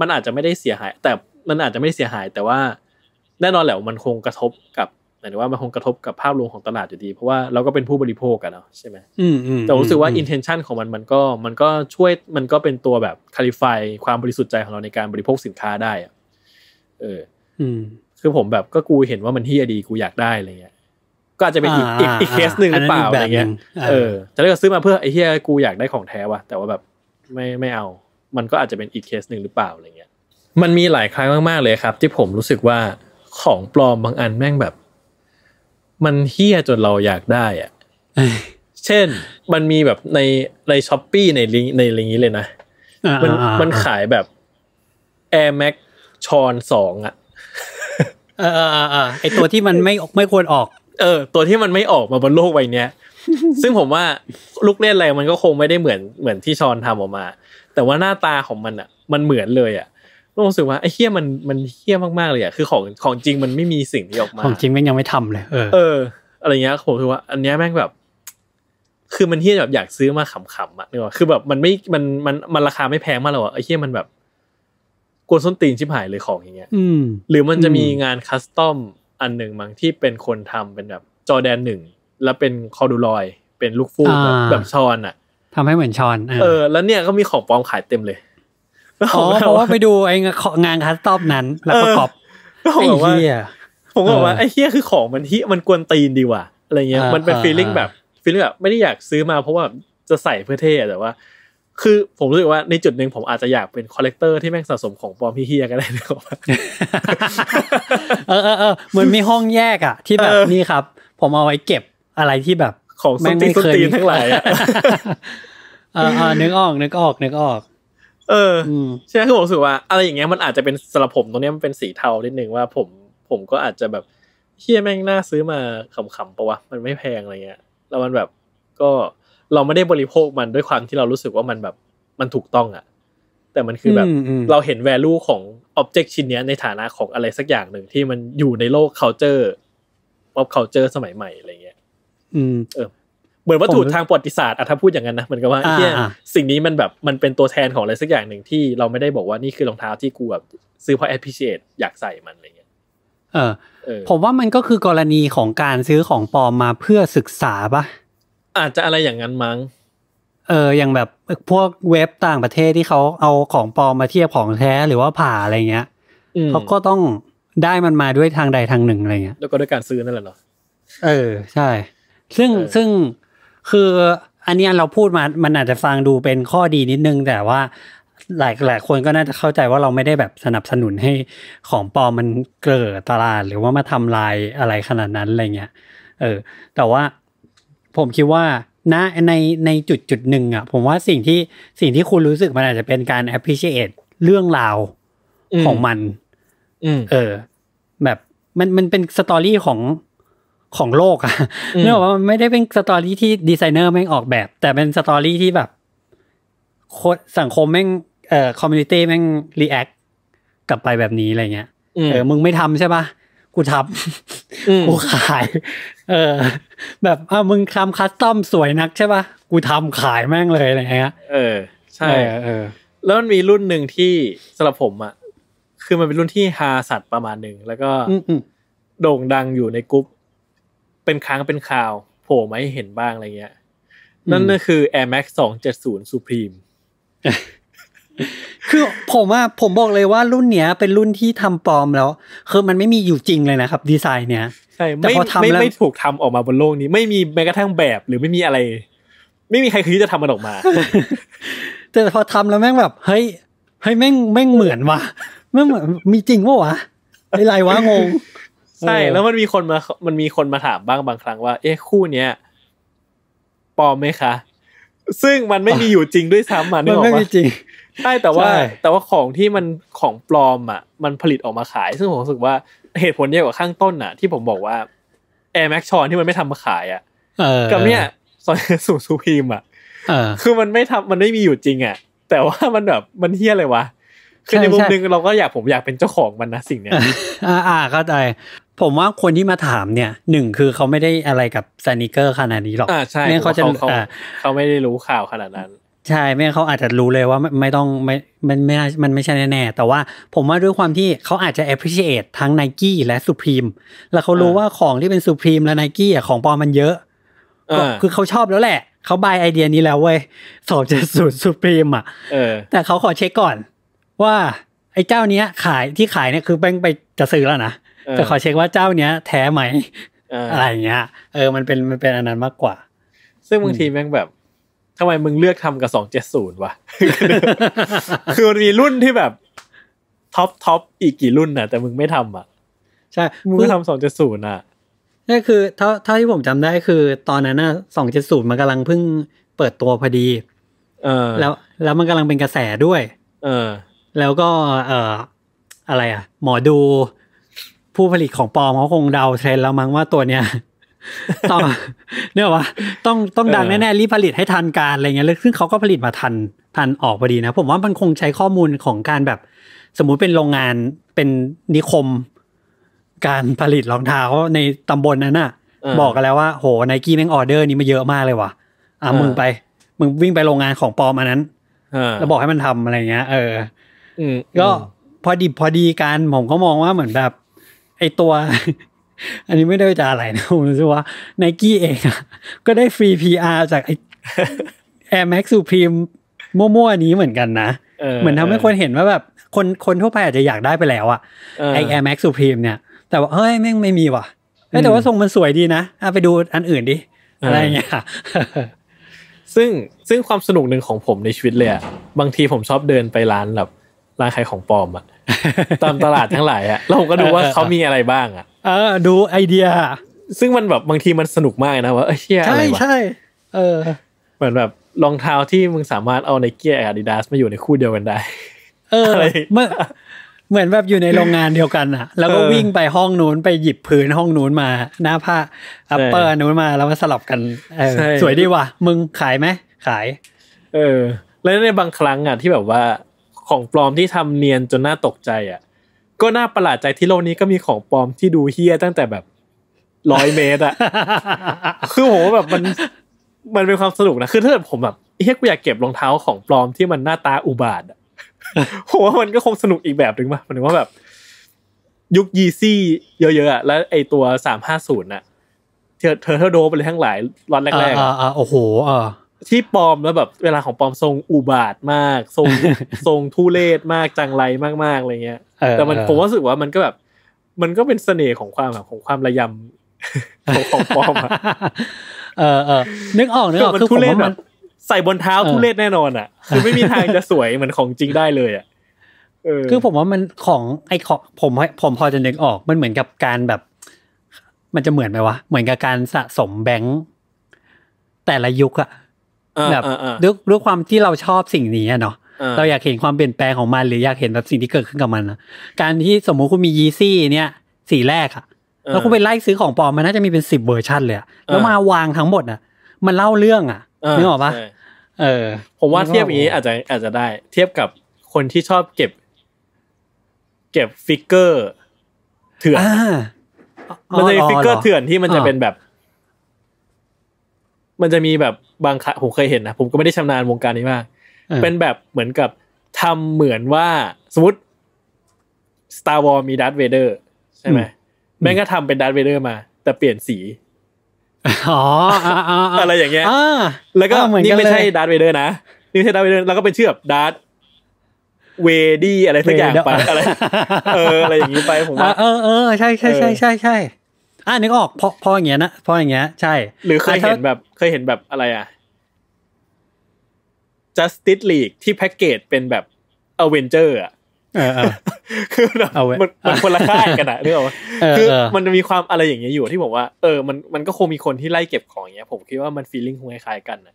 มันอาจจะไม่ได้เสียหาย แต่มันอาจจะไม่ได้เสียหาย แต่ว่าแน่นอนแหละมันคงกระทบกับหมายถว่ามันคงกระทบกับภาพรวมของตลาดอยู่ดีเพราะว่าเราก็เป็นผู้บริโภคกันเนาะใช่ไหมแต่รู้สึกว่า intention ของมันมันก็มันก็ช่วยมันก็เป็นตัวแบบ clarify ความบริสุทธิ์ใจของเราในการบริโภคสินค้าได้อ่ะเออคือผมแบบก็กูเห็นว่ามันเฮียดีกูอยากได้อะไรเงี้ย ก็อาจจะเป็นอีกอีกอีกเคสหนึ่งหรือเปล่าอะไรเงี้ยเออจะเลือกซื้อมาเพื่อไอ้เฮียกูอยากได้ของแท้ว่ะแต่ว่าแบบไม่ไม่เอา มันก็อาจจะเป็นอีกเคสหนึ่งหรือเปล่าอะไรเงี้ย มันมีหลายครั้งมาก ๆเลยครับ ที่ผมรู้สึกว่าของปลอมบางอันแม่งแบบ มันเฮี้ยจนเราอยากได้อะเช่นมันมีแบบในในช้อปปี้ในลิงในลิงนี้เลยนะมันมันขายแบบ Air Max ชอนสองอะเออเออไอตัวที่มันไม่ไม่ควรออก เออ ตัวที่มันไม่ออกมาบนโลกใบนี้ยซึ่งผมว่าลูกเล่นอะไรมันก็คงไม่ได้เหมือนเหมือนที่ชอนทำออกมา แต่ว่าหน้าตาของมันอ่ะมันเหมือนเลย อ่ะรู้สึกว่าไอ้เฮี้ยมันมันเฮี้ยมากๆเลยอ่ะคือของของจริงมันไม่มีสิ่งที่ออกมาของจริงแม่งยังไม่ทำเลยเออเอออะไรเงี้ยผมคือว่าอันเนี้ยแม่งแบบ คือมันเฮี้ยแบบอยากซื้อมาขำๆอ่ะึกว่าคือแบบมันไม่มันมันมันราคาไม่แพงมากหรอกไอ้เฮี้ยมันแบบกวนส้นตีนชิบหายเลยของอย่างเงี้ยหรือมันจะมีงานคัสตอมอันหนึ่งมั้งที่เป็นคนทำเป็นแบบจอแดนหนึ่งแล้วเป็นคอดูลอยเป็นลูกฟูกแบบชอนอ่ะ ทำให้เหมือนชอน เออแล้วเนี่ยก็มีของปลอมขายเต็มเลย อ๋อเพราะว่าไปดูไอ้งานคัสตอมนั้นแล้วก็กอบไอ้เฮียผมบอกว่า ไอ้เฮียคือของมันที่มันกวนตีนดีว่ะอะไรเงี้ยมันเป็นฟีลลิ่งแบบฟีลลิ่งแบบไม่ได้อยากซื้อมาเพราะว่าจะใส่เพื่อเท่แต่ว่าคือผมรู้สึกว่าในจุดหนึ่งผมอาจจะอยากเป็นคอลเลกเตอร์ที่แม่งสะสมของปลอมพี่เฮียก็ได้นะครับเออเออเหมือนมีห้องแยกอ่ะ ที่แบบนี่ครับ ผมเอาไว้เก็บอะไรที่แบบของไม่เคยสีทั้งหลายเออเออนึกออกนึกออกนึกออก เออใช่คือผมรู้สึกว่า อะไรอย่างเงี้ยมันอาจจะเป็นสระผมตรงนี้มันเป็นสีเทานิดนึงว่า ผมผมก็อาจจะแบบเฮียแม่งน่าซื้อมาขำๆปะวะมันไม่แพงอะไรเงี้ยแล้วมันแบบก็เราไม่ได้บริโภคมันด้วยความที่เรารู้สึกว่ามันแบบมันถูกต้องอะแต่มันคือแบบเราเห็นแวลูของอ็อบเจกต์ชิ้นนี้ในฐานะของอะไรสักอย่างหนึ่งที่มันอยู่ในโลกเคา c u l t u อ e เคาน์เตอร์สมัยใหม่อะไรเงี้ย อืมเออเหมือนวัตถุทางประวัติศาสตร์อะถ้าพูดอย่างนั้นนะเหมือนกับว่านี่สิ่งนี้มันแบบมันเป็นตัวแทนของอะไรสักอย่างหนึ่งที่เราไม่ได้บอกว่านี่คือรองเท้าที่กูแบบซื้อเพราะแอดพิเชตอยากใส่มันอะไรเงี้ยเออผมว่ามันก็คือกรณีของการซื้อของปลอมมาเพื่อศึกษาปะ่ะอาจจะอะไรอย่างนั้นมั้งเออ อย่างแบบพวกเว็บต่างประเทศที่เขาเอาของปลอมมาเทียบของแท้หรือว่าผ่าอะไรเงี้ยเขาก็ต้องได้มันมาด้วยทางใดทางหนึ่งอะไรเงี้ยแล้วก็ด้วยการซื้อนั่นแหละเหรอเออใช่ ซึ่งซึ่งคือ อันนี้เราพูดมา มันอาจจะฟังดูเป็นข้อดีนิดนึง แต่ว่า หลายหลายคนก็น่าจะเข้าใจว่าเราไม่ได้แบบสนับสนุนให้ ของปลอมมันเกิดตลาด หรือว่ามาทำลายอะไรขนาดนั้นอะไรเงี้ยเออ แต่ว่าผมคิดว่านะในในจุดจุดหนึ่งอ่ะผมว่าสิ่งที่สิ่งที่คุณรู้สึกมันอาจจะเป็นการ appreciate เรื่องราวของมันเออแบบมันมันเป็นสตอรี่ของของโลกอะเนื่องว่ามันไม่ได้เป็นสตอรี่ที่ดีไซเนอร์แม่งออกแบบ แต่เป็นสตอรี่ที่แบบสังคม แม่งเอ่อคอมมูนิตี้แม่งรีแอคกลับไปแบบนี้อะไรเงี้ย เออ มึงไม่ทำใช่ปะ่ะกูทำกูขาย เออ แบบอ้ามึงทำคัสตอมสวยนักใช่ป่ะ กูทำขายแม่งเลยอะไรเงี้ย เออ ใช่ เออ แล้วมันมีรุ่นหนึ่งที่สำหรับผมอ่ะ คือมันเป็นรุ่นที่ฮาสัตว์ประมาณหนึ่ง แล้วก็โด่งดังอยู่ในกรุ๊ป เป็นค้างเป็นข่าว โผล่มาให้เห็นบ้างอะไรเงี้ย นั่นก็คือ Air Max 270 Supreme คือผมว่าผมบอกเลยว่ารุ่นเนี้ยเป็นรุ่นที่ทำปลอมแล้วคือมันไม่มีอยู่จริงเลยนะครับ ดีไซน์เนี้ยใช่แต่พอทำแล้วไม่ถูกทำออกมาบนโลกนี้ไม่มีแม้กระทั่งแบบหรือไม่มีอะไร ไม่มีใครคิดจะทำมันออกมาแต่พอทำแล้วแม่งแบบเฮ้ยเฮ้ยแม่งแม่งเหมือนว่ะแม่งเหมือนมีจริงวะวะอะไรวะงงใช่แล้วมันมีคนมามันมีคนมาถามบ้างบางครั้งว่าเอ๊ะคู่เนี้ยปลอมไหมคะซึ่งมันไม่มีอยู่จริงด้วยซ้ำมันไม่มีจริงใช่แต่ว่าแต่ว่าของที่มันของปลอมอ่ะมันผลิตออกมาขาย ซึ่งผมรู้สึกว่าเหตุผลเดียวกับข้างต้นอ่ะ ที่ผมบอกว่า Air Max ชอนที่มันไม่ทำมาขายอ่ะกับเนี่ยซอยสูซูพีมอ่ะคือมันไม่ทำมันไม่มีอยู่จริงอ่ะ แต่ว่ามันแบบมันเฮี้ยเลยวะคือในมุมนึงเราก็อยากผมอยากเป็นเจ้าของมันนะ สิ่งเนี้ยอ่าเข้าใจผมว่าคนที่มาถามเนี่ยหนึ่งคือเขาไม่ได้อะไรกับสนิเกอร์ขนาดนี้หรอกอ่าใช่เขาจะเขาไม่ได้รู้ข่าวขนาดนั้นใช่ไม่เขาอาจจะรู้เลยว่าไม่ต้องไม่มันไม่ มันไม่ใช่แน่แต่ว่าผมว่าด้วยความที่เขาอาจจะ appreciate ทั้ง n i กี้และ Supreme แล้วเขารู้ว่าของที่เป็น Supreme และ n i กี้อ่ะของปลอมมันเยอะคือเขาชอบแล้วแหละ เขาบายไอเดียนี้แล้วเว้ยสอบจะสูตร s u พรีมอ่ะแต่เขาขอเช็คก่อนว่า ไอ้เจ้าเนี้ย ขายที่ขายเนี่ยคือแป้งไปจะซื้อแล้วนะแต่ขอเช็คว่าเจ้าเนี้ยแท้ไหมอะไรเงี้ย เออมันเป็นมันเป็นอันนั้นมากกว่า ซึ่งบางทีแม่งแบบทำไมมึงเลือกทำกับสองเจ็ดศูนย์วะ คือมันมีรุ่นที่แบบท็อปท็อปอีกกี่รุ่นน่ะ แต่มึงไม่ทำอ่ะ ใช่มึงก็ทำสองเจ็ดศูนย์อ่ะนี่คือเท่าเท่าที่ผมจำได้คือ ตอนนั้นน่ะสองเจ็ดศูนย์มันกำลังเพิ่งเปิดตัวพอดี เออแล้วแล้วมันกำลังเป็นกระแสด้วย เออ แล้วก็เอ่ออะไร อ่ะหมอดูผู้ผลิตของปอมเขาคงเดาเทรนแล้วมั้งว่าตัวเนี้ยต้องเนี่ยวะต้องต้องดังแน่ๆรีผลิตให้ทันการอะไรเงี้ยลซึ่งเขาก็ผลิตมาทันทันออกพอดีนะ ผมว่ามันคงใช้ข้อมูลของการแบบสมมุติเป็นโรงงานเป็นนิคม การผลิตรองเท้าในตำบลนั้นน่ะ บอกกันแล้วว่าโหไนกี้แม่งออเดอร์นี้มาเยอะมากเลยว่ะ อ่ะมึงไป มึงวิ่งไปโรงงานของปอมอันนั้นแล้วบอกให้มันทำอะไรเงี้ยเออก็พอดีพอดีการผมก็มองว่าเหมือนแบบไอตัวอันนี้ไม่ได้จะอะไรนะผมรู้สึกว่าไนกี้เองก็ได้ฟรีพีอาจากไอแอร์แม็กซ์สูพรีมมั่วๆนี้เหมือนกันนะ เหมือนทาให้คนเห็นว่าแบบคนคนทั่วไปอาจจะอยากได้ไปแล้วอะไอแอร์แม็กซ์สูพรีมเนี่ยแต่ว่าเฮ้ยแม่งไม่มีว่ะแต่ว่าทรงมันสวยดีนะอไปดูอันอื่นดิ อะไรเงี้ยซึ่งซึ่งความสนุกหนึ่งของผมในชีวิตเลยอะบางทีผมชอบเดินไปร้านแบบร้านขายของปลอมอะตามตลาดทั้งหลายอะแล้วผมก็ดูว่าเขามีอะไรบ้างอะเออดูไอเดีย ซึ่งมันแบบบางทีมันสนุกมากนะว่าเชี่ยอะไรวะใช่ใช่เออเหมือนแบบรองเท้าที่มึงสามารถเอาในเกียร์อาดิดาสมาอยู่ในคู่เดียวกันได้ เออเมื่อเหมือนแบบอยู่ในโรงงานเดียวกันอะแล้วก็วิ่งไปห้องนู้นไปหยิบผืนห้องนู้นมาหน้าผ้าอัปเปอร์นู้นมา แล้วมาสลับกันสวยดีว่ะ มึงขายไหมขาย เออ แล้วในบางครั้งอะที่แบบว่าของปลอมที่ทำเนียนจนน่าตกใจอะก็น่าประหลาดใจที่โลกนี้ก็มีของปลอมที่ดูเฮี้ยตั้งแต่แบบร้อยเมตรอะคือผมแบบมันมันเป็นความสนุกนะ คือถ้าเกิดผมแบบเฮี้ย กูอยากเก็บรองเท้าของปลอมที่มันหน้าตาอุบาทผมว่ามันก็คงสนุกอีกแบบหนึ่งปยะมายถึงว่าแบบ ยุคยีซี่เยอะๆอะ แล้วไอตัวสามห้าศูนย์อะเธอเธอเธอโดไปเลยทั้งหลายรอนแรกๆอ่าโอ้โหอ่าที่ปลอมแล้วแบบ เวลาของปลอมทรงอุบาทมากทรง ทรงทุเลศมากจังไรมากๆอะไรเงี้ยแต่มันผมว่าสึกว่ามันก็แบบ มันก็เป็นเสน่ห์ของความแบบของความระยำของของปอมอะเออเออนึกออกนึกออกคือทุเรศแบบใส่บนเท้าทุเรศแน่นอนอ่ะคือไม่มีทางจะสวยเหมือนของจริงได้เลยอ่ะคือผมว่ามันของไอ้ของผมผมพอจะนึกออกมันเหมือนกับการแบบ มันจะเหมือนไหมวะเหมือนกับการสะสมแบงค์แต่ละยุคอะแบบด้วยความที่เราชอบสิ่งนี้เนาะเราอยากเห็นความเปลี่ยนแปลงของมัน หรืออยากเห็นสิ่งที่เกิดขึ้นกับมันนะการที่สมมุติคุณมียีซี่ เนี่ย สีแรกอะแล้วคุณไปไล่ซื้อของปลอมมันน่าจะมีเป็นสิบเวอร์ชันเลยแล้วมาวางทั้งหมดอะมันเล่าเรื่องอะนึกออกปะเออ ผมว่าเทียบอย่างนี้ อาจจะ อาจจะได้ เทียบกับคนที่ชอบเก็บ เก็บฟิกเกอร์เถื่อนมันจะมีฟิกเกอร์เถื่อนที่มันจะเป็นแบบ มันจะมีแบบบางคผมเคยเห็นนะผมก็ไม่ได้ชำนาญวงการนี้มากเป็นแบบเหมือนกับ ทำเหมือนว่า สมมติ Star War มีดัตเวเดอร์ใช่ไหมแม่งก็ทำเป็นดัตเวเดอร์มา แต่เปลี่ยนสีอ๋ออะไรอย่างเงี้ยแล้วก็นี่ไม่ใช่ดัตเวเดอร์นะนี่ไม่ใช่ดัตเวเดอร์แล้วก็เป็นเชื่อแบบดัตเวดี้อะไรสักอย่างไปอะไรเอออะไรอย่างนี้ไปผมว่าเออเออใช่ใช่ใช่ใช่ใช่อ่านึกออกพอพออย่างเงี้ยนะพออย่างเงี้ยใช่หรือเคยเห็นแบบ เคยเห็นแบบอะไรอ่ะ Justice League ที่แพ็กเกจเป็นแบบอเวนเจอร์อ่ะคือแบบมันมันคนละค่ายกันอะเรื่องคือมันจะมีความอะไรอย่างเงี้ยอยู่ที่ผมว่า เออมันมันก็คงมีคนที่ไล่เก็บของเงี้ยผมคิดว่ามันฟีลลิ่งคงคล้ายๆกันนะ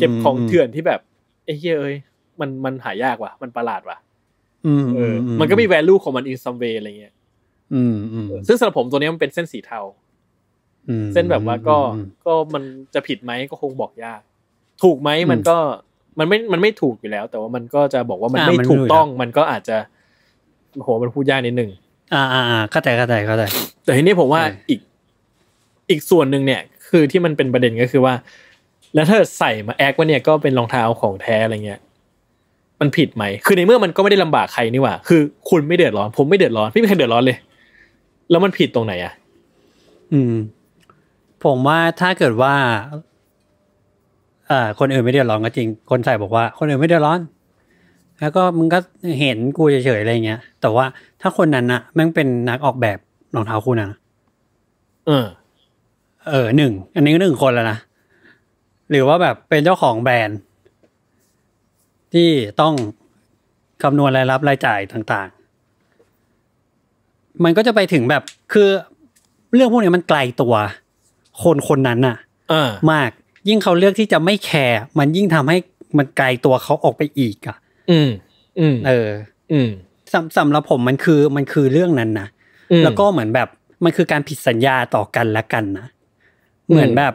เก็บของเถื่อนที่แบบไอ้เฮ้ยเอ้ยมันมันหายากว่ะ มันประหลาดว่ะเออมันก็มีแวลูของมันอินซัมเวย์อะไรเงี้ย อืมซึ่งสำหรับผมตัวนี้มันเป็นเส้นสีเทาเส้นแบบว่าก็ก็มันจะผิดไหมก็คงบอกยาก ถูกไหมมันก็มันไม่ มันไม่ถูกอยู่แล้ว แต่ว่ามันก็จะบอกว่ามันไม่ถูกต้องมันก็อาจจะโหมันพูดยากนิดนึง อ่าอ่าเข้าใจเข้าใจเข้าใจแต่ทีนี้ผมว่าอีก อีกส่วนหนึ่งเนี่ย คือที่มันเป็นประเด็นก็คือว่า แล้วถ้าใส่มาแอคว่าเนี่ยก็เป็นรองเท้าของแท้อะไรเงี้ย มันผิดไหมคือในเมื่อมันก็ไม่ได้ลำบากใครนี่หว่า คือ คุณไม่เดือดร้อน ผมไม่เดือดร้อนพี่ไม่เคยเดือดร้อนเลย แล้วมันผิดตรงไหนอ่ะอืม ผมว่าถ้าเกิดว่าเอ่อคนอื่นไม่เดือดร้อนก็จริง คนใส่บอกว่าคนอื่นไม่เดือดร้อน แล้วก็มึงก็เห็นกูเฉยๆอะไรเงี้ย แต่ว่าถ้าคนนั้นนะแม่งเป็นนักออกแบบรองเท้าคู่นั้นเออ เออหนึ่ง อันนี้ก็หนึ่งคนแล้วนะ หรือว่าแบบเป็นเจ้าของแบรนด์ ที่ต้องคำนวณรายรับรายจ่ายต่างๆ มันก็จะไปถึงแบบคือเรื่องพวกนี้มันไกลตัว คนคนนั้นน่ะมากยิ่งเขาเลือกที่จะไม่แคร์มันยิ่งทำให้มันไกลตัวเขาออกไปอีกอ่ะ อืม อืม เออ อืมสำสำหรับผมมันคือมันคือเรื่องนั้นนะแล้วก็เหมือนแบบมันคือการผิดสัญญาต่อกันละกันนะเหมือนแบบ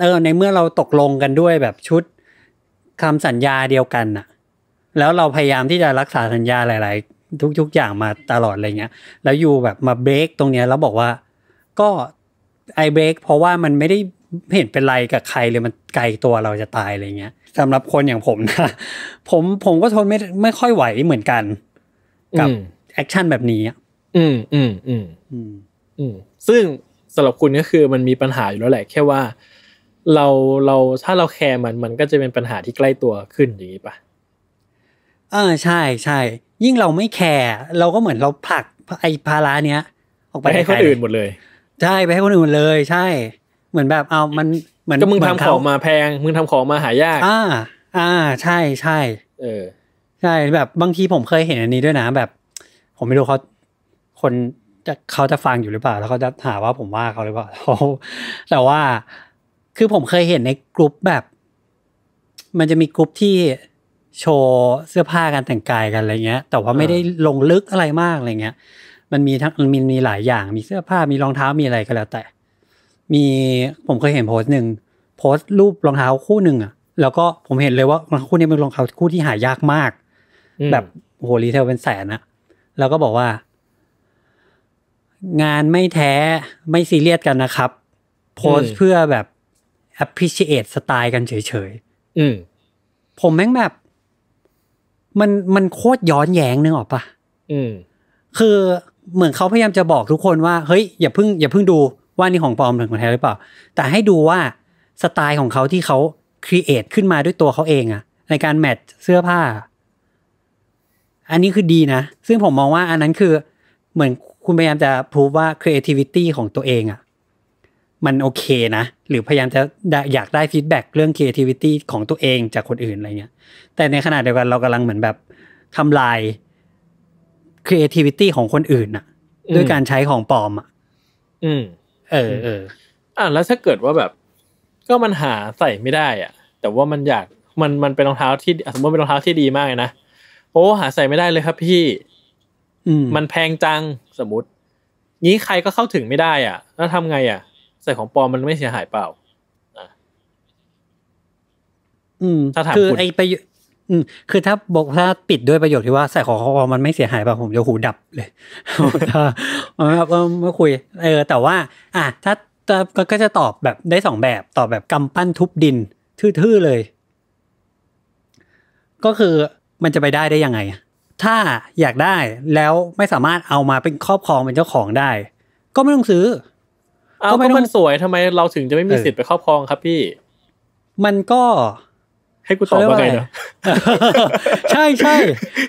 เออในเมื่อเราตกลงกันด้วยแบบชุด คำสัญญาเดียวกันน่ะ แล้วเราพยายามที่จะรักษาสัญญาหลาย ๆ ทุก ๆ อย่างมาตลอดอะไรเงี้ยแล้วอยู่แบบมาเบรกตรงเนี้ยแล้วบอกว่า ก็ไอเบรกเพราะว่ามันไม่ได้ไม่เห็นเป็นไรกับใครเลยมันไกลตัวเราจะตายอะไรเงี้ยสำหรับคนอย่างผมนะผมผมก็ทนไม่ไม่ค่อยไหวเหมือนกัน กับแอคชั่นแบบนี้อืมอืมอืมอืมอืมซึ่งสำหรับคุณก็คือมันมีปัญหาอยู่แล้วแหละ แค่ว่า เราเราถ้าเราแคร์มันมันก็จะเป็นปัญหาที่ใกล้ตัวขึ้นอย่างนี้ปะเออใช่ใช่ยิ่งเราไม่แคร์เราก็เหมือนเราผลักไอ้ภาระเนี้ย ออกไปให้คนอื่นหมดเลย ใช่ไปให้คนอื่นหมดเลย ใช่เหมือนแบบเอามันเหมือนก็มึงทำของมาแพงมึงทำของมาหายากอ่า อ่า ใช่ใช่เออ ใช่แบบ บางทีผมเคยเห็นอันนี้ด้วยนะ แบบ ผมไม่รู้เขาคนจะเขาจะฟังอยู่หรือเปล่า แล้วเขาจะหาว่าผมว่าเขาหรือเปล่า แต่ว่า คือผมเคยเห็นในกลุ่มแบบ มันจะมีกลุ่มที่โชว์เสื้อผ้าการแต่งกายกันอะไรเงี้ย แต่ว่าไม่ได้ลงลึกอะไรมากอะไรเงี้ย มันมีทั้งมันมีหลายอย่าง มีเสื้อผ้ามีรองเท้ามีอะไรก็แล้ว แต่มีผมเคยเห็นโพสต์หนึ่งโพสต์รูปรองเท้าคู่หนึ่งอ่ะ แล้วก็ผมเห็นเลยว่ารองเท้าคู่นี้เป็นรองเท้าคู่ที่หายากมาก แบบโหรีเทลเป็นแสนอะแล้วก็บอกว่า งานไม่แท้ ไม่ซีเรียสกันนะครับ โพสเพื่อแบบ appreciate สไตล์กันเฉยๆผมแม่งแบบมันมันโคตรย้อนแย้งนึงออกปะคือเหมือนเขาพยายามจะบอกทุกคนว่า เฮ้ย อย่าเพิ่ง อย่าเพิ่งดูว่านี่ของปลอมหรือของแท้หรือเปล่า แต่ให้ดูว่าสไตล์ของเขาที่เขาครีเอทขึ้นมาด้วยตัวเขาเองอะในการแมทเสื้อผ้า อันนี้คือดีนะ ซึ่งผมมองว่าอันนั้นคือเหมือนคุณพยายามจะพูดว่า creativity ของตัวเองอะมันโอเคนะ หรือพยายามจะอยากได้ฟีดแบ็กเรื่อง creativity ของตัวเองจากคนอื่นอะไรเงี้ยแต่ในขณะเดียวกันเรากำลังเหมือนแบบทำลาย creativity ของคนอื่นอะด้วยการใช้ของปลอมอะอืมเออเอออ่าแล้วถ้าเกิดว่าแบบก็มันหาใส่ไม่ได้ อ่ะ แต่ว่ามันอยากมันมันเป็นรองเท้าที่สมมติเป็นรองเท้าที่ดีมากเลยนะ โอ้หาใส่ไม่ได้เลยครับพี่มันแพงจังสมมติงี้ใครก็เข้าถึงไม่ได้ อ่ะ แล้วทำไง อ่ะ ใส่ของปลอมมันไม่เสียหายเปล่าอืมถ้าถามคือไอปอืม คือถ้าบอกถ้าปิดด้วยประโยคที่ว่าใส่ของคอมันไม่เสียหายป่ะผมจะหูดับเลยแบาไม่คุย เออ แต่ว่า อ่ะ ถ้าก็จะตอบแบบได้สองแบบ ตอบแบบกำปั้นทุบดิน ทื่อๆเลย ก็คือมันจะไปได้ได้ยังไง ถ้าอยากได้แล้วไม่สามารถเอามาเป็นครอบครองเป็นเจ้าของได้ ก็ไม่ต้องซื้อเอาก็มันสวยทำไม เราถึงจะไม่มีสิทธิ์ไปครอบครองครับพี่ มันก็ให้กูตอบว่าไงเนาะใช่ใช่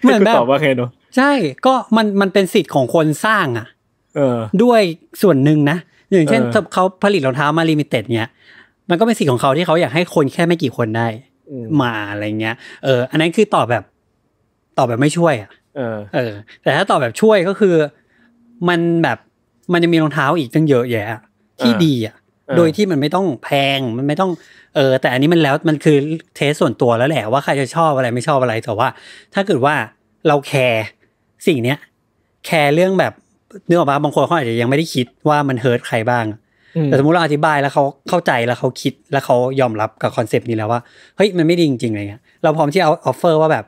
เหมือนแบบตอบว่าไงเนาะใช่ ก็มันมันเป็นสิทธิ์ของคนสร้างอ่ะด้วยส่วนหนึ่งนะอย่างเช่นเขาผลิตรองเท้ามาลิมิเต็ดเนี่ยมันก็เป็นสิทธิ์ของเขาที่เขาอยากให้ คนแค่ไม่กี่คนได้มาอะไรเงี้ยเออ อันนั้นคือตอบแบบตอบแบบไม่ช่วยอ่ะเออเออ แต่ถ้าตอบแบบช่วยก็คือ มันแบบ มันจะมีรองเท้าอีกตั้งเยอะแยะที่ดี อ่ะ โดยที่มันไม่ต้องแพงมันไม่ต้องเออแต่อันนี้มันแล้วมันคือเทสส่วนตัวแล้วแหละว่าใครจะชอบอะไรไม่ชอบอะไรแต่ว่า ถ้าเกิดว่าเราแคร์สิ่งเนี้ย แคร์เรื่องแบบเนื้อออกมาบางคนเขาอาจจะยังไม่ได้คิดว่ามันเฮิร์ตใครบ้างแต่สมมติเราอธิบายแล้วเขาเข้าใจแล้วเขาคิดแล้วเขายอมรับกับคอนเซปต์นี้แล้วว่าเฮ้ยมันไม่ดีจริงๆอะไรเงี้ย เราพร้อมที่เอาออฟเฟอร์ว่าแบบ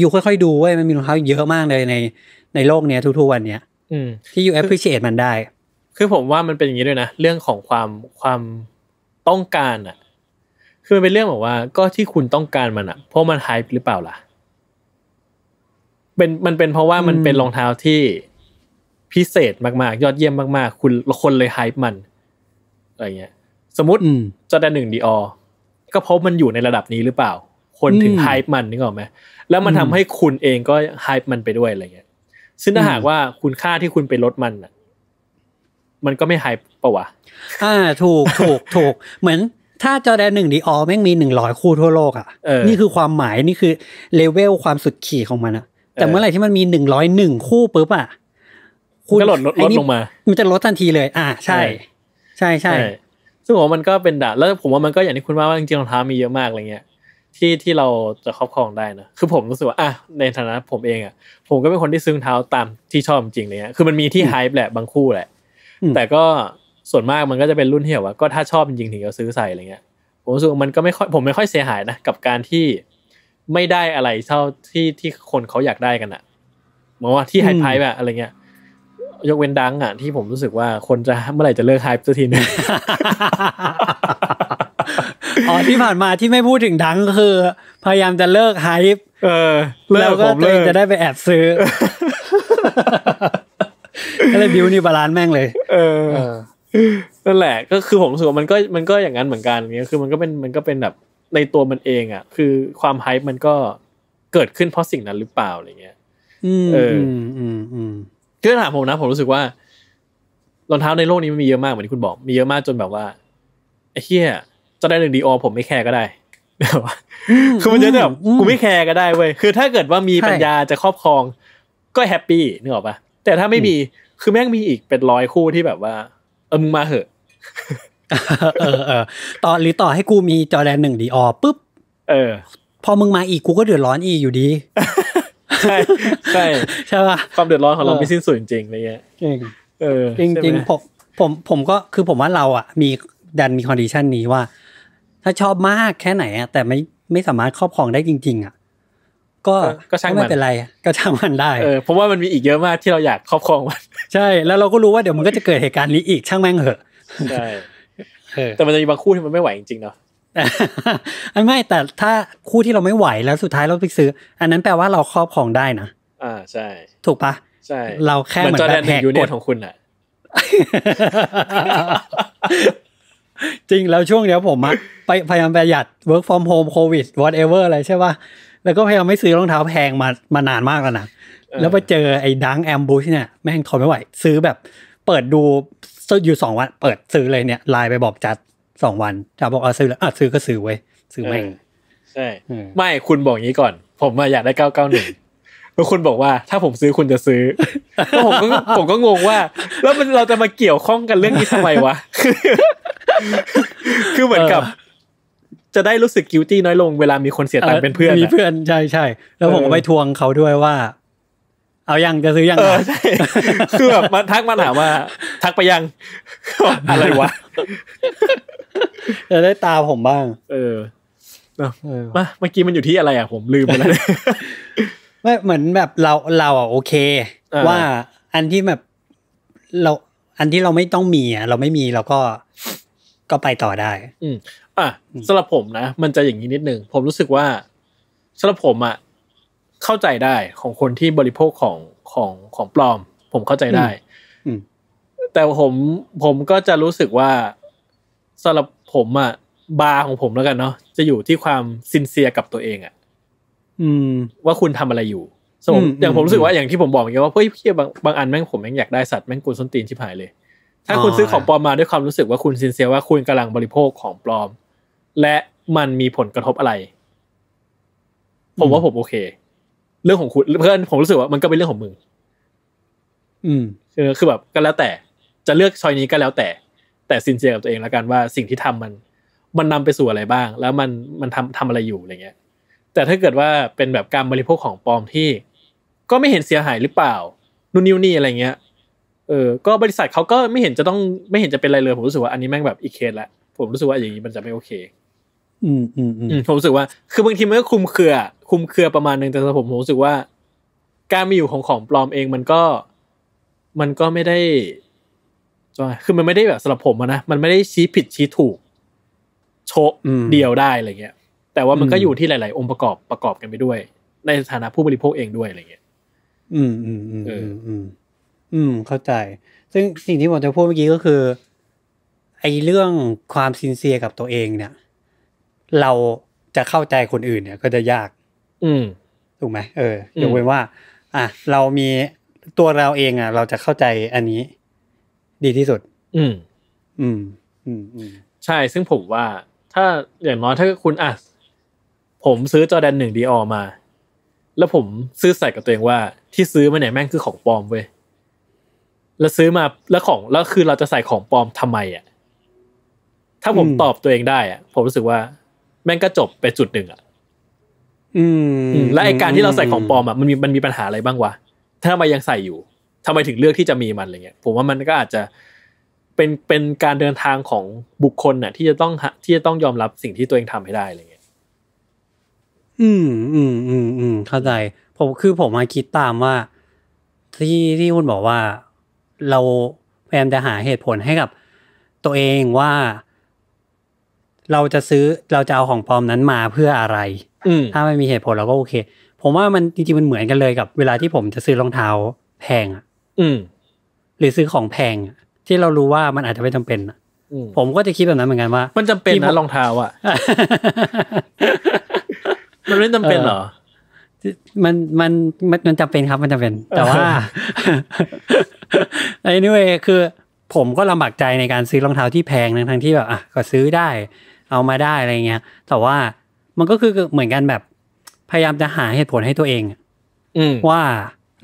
อยู่ค่อยๆ ดูเว้ยมันมีรองเท้าเยอะมากเลยในในโลกเนี้ยทุกๆวันเนี้ยที่อยู่อปพลิเคชันมันได้ คือผมว่ามันเป็นอย่างนี้ด้วยนะ เรื่องของความความต้องการอะคือมันเป็นเรื่องบอกว่าก็ที่คุณต้องการมันอะเพราะมันไฮป์หรือเปล่าล่ะเป็นมันเป็นเพราะว่ามันเป็นรองเท้าที่พิเศษมาก ๆ ยอดเยี่ยมมาก ๆคุณคนเลยไฮป์มัน อะไรเงี้ย สมมติจอแดนหนึ่งดีออก็เพราะมันอยู่ในระดับนี้หรือเปล่า คนถึงไฮป์มันนึกออกไหมแล้วมันทำให้คุณเองก็ไฮป์มันไปด้วยอะไรเงี้ยซึ่งถ้าหากว่าคุณค่าที่คุณไปลดมันอะมันก็ไม่ไฮป์ปะวะอ่าถูกถูกถูกเหมือนถ้าจอแดนหนึ่งดีออแม่งมีหนึ่งร้อยคู่ทั่วโลกอ่ะนี่คือความหมายนี่คือเลเวลความสุดขีดของมันอะแต่เมื่อไหร่ที่มันมีหนึ่งร้อยหนึ่งคู่ปุ๊บอ่ะคุณจะลดลดลงมามันจะลดทันทีเลย อ่าใช่ ใช่ใช่ซึ่งผมมันก็เป็นดาแล้ว ผมว่ามันก็อย่างที่คุณว่าว่าจริงๆรองเท้ามีเยอะมากอะไรเงี้ย ที่ที่เราจะครอบครองได้นะคือผมรู้สึกว่าอ่ะในฐานะ ผมเองอ่ะผมก็เป็นคนที่ซื้อเท้าตามที่ชอบจริงเลยเนี้ยคือมันมีที่ไฮป์แหละบางคู่แหละแต่ก็ส่วนมากมันก็จะเป็นรุ่นที่แบบว่าก็ถ้าชอบจริงๆ ถึงจะซื้อใส่อะไรเงี้ยผมรู้สึกมันก็ไม่ค่อย ผมไม่ค่อยเสียหายนะกับการที่ไม่ได้อะไรเท่าที่ที่คนเขาอยากได้กันอะหมายว่าที่ไฮไพแบบอะไรเงี้ย ยกเว้นดังอ่ะที่ผมรู้สึกว่าคนจะเมื่อไหร่จะเลิกไฮป์สักทีนึงอ๋อที่ผ่านมาที่ไม่พูดถึงดังคือ พยายามจะเลิกไฮป์เออแล้วก็ตัวเองจะได้ไปแอบซื้อก็เลยบิวนี่บาลานแม่งเลย เออนั่นแหละ ก็คือผมรู้สึกว่ามันก็มันก็อย่างนั้นเหมือนกันเงี้ย คือมันก็เป็นมันก็เป็นแบบในตัวมันเองอ่ะคือความไฮปมันก็เกิดขึ้นเพราะสิ่งนั้นหรือเปล่าอะไรเงี้ยเออคือถามผมนะ ผมรู้สึกว่ารองเท้าในโลกนี้มันมีเยอะมากเหมือนที่คุณบอก มีเยอะมากจนแบบว่าไอ้เฮียจะได้หนึ่งดีออผมไม่แคร์ก็ได้คือมันจะแบบกูไม่แคร์ก็ได้เว้ย คือถ้าเกิดว่ามีปัญญาจะครอบครอง ก็แฮปปี้นึกออกปะแต่ถ้าไม่มี คือแม่งมีอีกเป็นร้อยคู่ที่แบบว่าเอมึงมาเหอะเออเออต่อหรือต่อให้กูมีจอแดนหนึ่งดีออปุ๊บ เออ พอมึงมาอีกกูก็เดือดร้อนอีกอยู่ดี ใช่ใช่ใช่ป่ะ ความเดือดร้อนของเราไม่สิ้นสุดจริงๆเลยเงี้ยจริงเออ จริงจริงผมผมผมก็คือผมว่าเราอ่ะ มีดันมีคอนดิชันนี้ว่า ถ้าชอบมากแค่ไหนอ่ะ แต่ไม่ไม่สามารถครอบครองได้จริงๆอ่ะก็ก็ช่างไม่เป็นไรก็ช่างมันได้เออเพราะว่ามันมีอีกเยอะมากที่เราอยากครอบครองมันใช่ แล้วเราก็รู้ว่าเดี๋ยวมันก็จะเกิดเหตุการณ์นี้อีกช่างแม่งเหอะใช่แต่มันจะมีบางคู่ที่มันไม่ไหวจริงๆเนาะไม่แต่ถ้าคู่ที่เราไม่ไหวแล้วสุดท้ายเราไปซื้อ อันนั้นแปลว่าเราครอบครองได้นะอ่าใช่ถูกปะใช่เราแค่เหมือนแบบแหกกฎของคุณอะจริงแล้วช่วงเนี้ยผมอะไปพยายามประหยัด work from home covid whatever อะไรใช่ป่ะแล้วก็พยายามไม่ซื้อรองเท้าแพงมามานานมากแล้วนะ แล้วไปเจอไอ้ดังแอมบูชเนี่ยแม่งทนไม่ไหว ซื้อแบบเปิดดูอยู่สองวัน เปิดซื้อเลยเนี่ยไลน์ไปบอกจัดสองวันจัดบอกเอาซื้อแล้วอ่ะซื้อก็ซื้อเว้ย ซื้อแม่งใช่ไม่คุณบอกงี้ก่อน ผมมาอยากได้เก้าเก้าหนึ่งแล้วคุณบอกว่า ถ้าผมซื้อคุณจะซื้อ ผมก็ผมก็งงว่า แล้วมันเราจะมาเกี่ยวข้องกันเรื่องนี้ทำไมวะคือเหมือนกับจะได้รู้สึกกิวตี้น้อยลง เวลามีคนเสียตังค์เป็นเพื่อนมีเพื่อนใช่ใช่แล้วผมก็ไปทวงเขาด้วยว่า เอายังจะซื้อยังใช่คือแบบมาทักมาถามว่า ทักไปยัง อะไรวะจะได้ตาผมบ้าง เออมาเมื่อกี้มันอยู่ที่อะไรอ่ะผมลืมไปแล้วไม่เหมือนแบบเราเราอ่ะโอเค ว่า อันที่แบบเรา อันที่เราไม่ต้องมีอ่ะ เราไม่มีเราก็ก็ไปต่อได้ อือ่ะสำหรับผมนะมันจะอย่างนี้นิดนึงผมรู้สึกว่าสำหรับผมอ่ะ เข้าใจได้ของคนที่บริโภคของของของปลอม ผมเข้าใจได้แต่ผมผมก็จะรู้สึกว่าสำหรับผมอ่ะบาของผมแล้วกันเนาะจะอยู่ที่ความซินเซียกับตัวเองอ่ะว่าคุณทำอะไรอยู่สมมติอย่างผมรู้สึกว่าอย่างที่ผมบอกมื่ีงว่าเฮ้ยเพี่ยบางบางอันแม่งผมแม่งอยากได้สัตว์แม่งกุลส้นตีนชิบหายเลย ถ้าคุณซื้อของปลอมมาด้วยความรู้สึกว่าคุณซินเซียว่าคุณกำลังบริโภคของปลอมและมันมีผลกระทบอะไร ผมว่าผมโอเค เรื่องของคุณเพื่อนผมรู้สึกว่ามันก็เป็นเรื่องของมึงอืม คือแบบก็แล้วแต่จะเลือกชอยนี้ก็แล้วแต่ แต่สินเชียกับตัวเองแล้วกันว่าสิ่งที่ทำมัน มันนำไปสู่อะไรบ้าง แล้วมันมันทำทำอะไรอยู่อะไรเงี้ย แต่ถ้าเกิดว่าเป็นแบบการบริโภคของปลอมที่ ก็ไม่เห็นเสียหายหรือเปล่านู่นนี่อะไรเงี้ยเออก็บริษัทเขาก็ไม่เห็นจะต้องไม่เห็นจะเป็นอะไรเลยผมรู้สึกว่าอันนี้แม่งแบบอีกเคสละผมรู้สึกว่าอย่างนี้มันจะไม่โอเคอืมอืมอืมผมรู้สึกว่า คือบางทีมันก็คุมเครือ คุมเครือประมาณหนึ่งแต่สำหรับผมผมรู้สึกว่า การมีอยู่ของของปลอมเองมันก็มันก็ไม่ได้คือมันไม่ได้แบบสำหรับผมนะ มันไม่ได้ชี้ผิดชี้ถูกโชะเดียวได้อะไรเงี้ย แต่ว่ามันก็อยู่ที่หลาย ๆ องค์ประกอบประกอบกันไปด้วย ในฐานะผู้บริโภคเองด้วยอะไรเงี้ย อืมอืมอืมอืมอืม เข้าใจ ซึ่งสิ่งที่ผมจะพูดเมื่อกี้ก็คือ ไอ้เรื่องความซินเซียกับตัวเองเนี่ยเราจะเข้าใจคนอื่น เนี่ยก็จะยาก อืมถูกไหม เออยกเว้นว่า อ่ะเรา มี ตัว เรา เอง อ่ะ เรา จะ เข้าใจ อันนี้ ดี ที่สุด อืม อืม อืม อืมใช่ ซึ่ง ผม ว่า ถ้า อย่างน้อย ถ้า คุณ อ่ะ ผม ซื้อจอแดนหนึ่งดีออมา แล้ว ผม ซื้อ ใส่ กับ ตัวเอง ว่า ที่ซื้อ มาเนี่ยแม่ง คือ ของ ปลอม เว้ย แล้ว ซื้อ มา แล้ว ของ แล้ว คือ เรา จะ ใส่ ของ ปลอมทำไม อ่ะ ถ้า ผม ตอบ ตัวเอง ได้ อ่ะ ผม รู้สึก ว่าแม่งก็จบไปจุดหนึ่งอ่ะและไอการที่เราใส่ของปลอมอ่ะมันมีมันมีปัญหาอะไรบ้างวะ ถ้ามันยังใส่อยู่ทำไมถึงเลือกที่จะมีมันอะไรเงี้ยผมว่ามันก็อาจจะเป็นเป็นการเดินทางของบุคคลน่ะ ที่จะต้องที่จะต้องยอมรับสิ่งที่ตัวเองทำให้ได้อะไรเงี้ยอืมอืมอืมอืมเข้าใจ ผมคือผมมาคิดตามว่า ที่ที่คุณบอกว่า เราพยายามจะหาเหตุผลให้กับ ตัวเองว่าเราจะซื้อเราจะเอาของปลอมนั้นมาเพื่ออะไรถ้าไม่มีเหตุผลเราก็โอเค ผมว่ามันจริงๆมันเหมือนกันเลยกับ เวลาที่ผมจะซื้อรองเท้าแพงอ่ะ อืหรือซื้อของแพงที่เรารู้ว่ามันอาจจะไม่จำเป็นผมก็จะคิดแบบนั้นเหมือนกันว่า มันจำเป็นนะรองเท้า อ่ะ มันไม่จำเป็นหรอ มันมันมันจำเป็นครับมันจำเป็น แต่ว่าไอ้นี่เว้ยคือ ผมก็ลำบากใจในการซื้อรองเท้าที่แพงทั้งทั้งที่แบบอ่ะก็ซื้อได้เอามาได้อะไรเงี้ย แต่ว่ามันก็คือเหมือนกันแบบพยายามจะหาเหตุผลให้ตัวเองว่า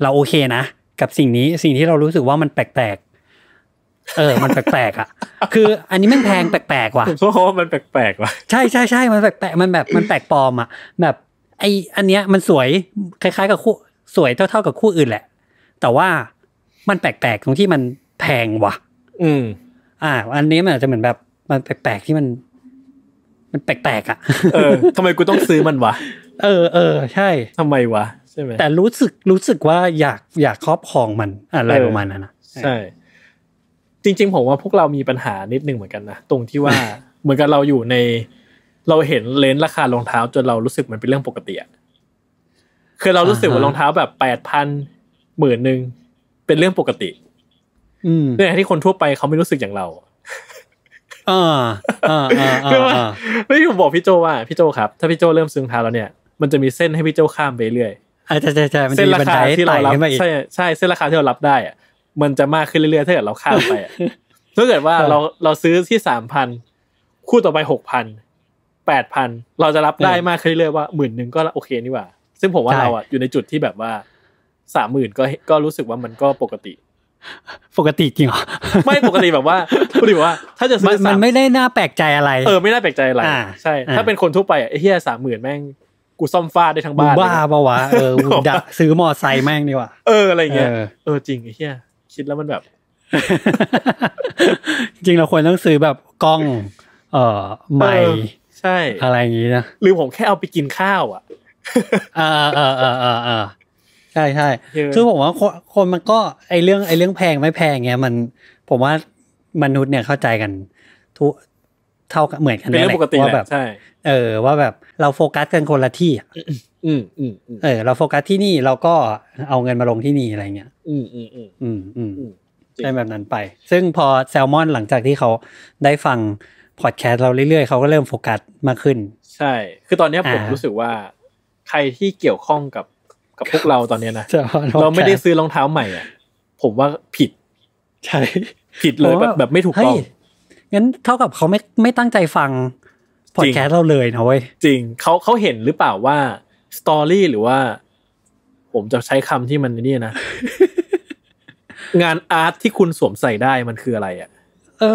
เราโอเคนะกับสิ่งนี้สิ่งที่เรารู้สึกว่ามันแปลกเออ มันแปลกๆอ่ะคือ อันนี้มันแพงแปลกๆว่ะเพราะมันแปลกๆว่ะใช่ใช่ใช่มันแปลกๆมันแบบมันแปลกปลอมอ่ะแบบไออันเนี้ยมันสวยคล้ายๆ กับคู่สวยเท่าๆกับคู่อื่นแหละ แต่ว่ามันแปลกๆตรงที่มันแพงว่ะ อืม อ่า อันนี้มันอาจจะเหมือนแบบมันแปลกๆที่มันมันแปลกๆอ่ะ เออทำไมกูต้องซื้อมันวะ เออ เออ ใช่ทำไมวะ ใช่ไหมแต่รู้สึก รู้สึกว่าอยาก อยากครอบครองมันอะไรประมาณนั้นนะใช่ จริง ๆ ผมว่าพวกเรามีปัญหานิดนึงเหมือนกันนะ ตรงที่ว่า เหมือนกันเราอยู่ใน เราเห็นเลนส์ราคารองเท้าจนเรารู้สึกมันเป็นเรื่องปกติอะคือเรารู้สึกว่ารองเท้าแบบแปดพันหมื่นหนึ่งเป็นเรื่องปกติ อืมเนที่คนทั่วไปเขาไม่รู้สึกอย่างเราอ่าอ่าอ่าไม่ผมบอกพี่โจว่าพี่โจครับถ้าพี่โจเริ่มซึ้งทาแล้วเนี่ยมันจะมีเส้นให้พี่โจข้ามไปเรื่อยใช่ใช่ใช่เส้นราคาที่เรารับใช่ใช่เส้นราคาที่เรารับได้อะมันจะมากขึ้นเรื่อยๆ ถ้าเกิดเราข้ามไปถ้าเกิดว่าเราเราซื้อที่สามพันคู่ต่อไปหกพันแปดพันเราจะรับได้มากขึ้นเรื่อยๆว่าหมื่นหนึ่งก็โอเคนี่หว่า ซึ่งผมว่าเราอ่ะอยู่ในจุดที่แบบว่าสามหมื่นก็ก็รู้สึกว่ามันก็ปกติปกติจริงเหรอไม่ปกติแบบว่าปกติว่า ถ้าจะซื้อมันไม่ได้น่าแปลกใจอะไร เออไม่ได้แปลกใจอะไรใช่ ถ้าเป็นคนทั่วไปอ่ะเฮียสามหมื่นแม่งกูซ่อมฟ้าได้ทั้งบ้านบ้าปะวะเออดักซื้อมอไซค์แม่งดีกว่าเอออะไรเงี้ยเออจริงไอ้เฮียคิดแล้วมันแบบ จริงเราควรต้องซื้อแบบกล้อง เอ่อไม้ใช่อะไรอย่างงี้นะหรือผมแค่เอาไปกินข้าวอ่ะเออเออเออเออใช่ใช่คือผมว่าคนมันก็ไอเรื่องไอเรื่องแพงไม่แพงเงี้ยมันผมว่ามนุษย์เนี่ยเข้าใจกันทุเท่ากันเหมือนกันเลยว่าแบบเออ ว่าแบบเราโฟกัสกันคนละที่อืมอืม เออ เราโฟกัสที่นี่เราก็เอาเงินมาลงที่นี่อะไรเงี้ย อืมอืมอืมอืมอืมเป็นแบบนั้นไป ซึ่งพอแซลมอนหลังจากที่เขาได้ฟังพอดแคสต์เราเรื่อยๆเขาก็เริ่มโฟกัสมากขึ้น ใช่ คือตอนนี้ผมรู้สึกว่าใครที่เกี่ยวข้องกับับพวกเราตอนนี้นะ เราไม่ได้ซื้อรองเท้าใหม่อ่ะ ผมว่าผิดใช่ ผิดเลย แบบแบบไม่ถูกต้องงั้นเท่ากับเขาไม่ไม่ตั้งใจฟัง พอดแคสต์เราเลยนะเว้ย จริง เขาเขาเห็นหรือเปล่าว่าสตอรี่หรือว่า ผมจะใช้คำที่มันนี่นะงานอาร์ตที่คุณสวมใส่ได้มันคืออะไรอะ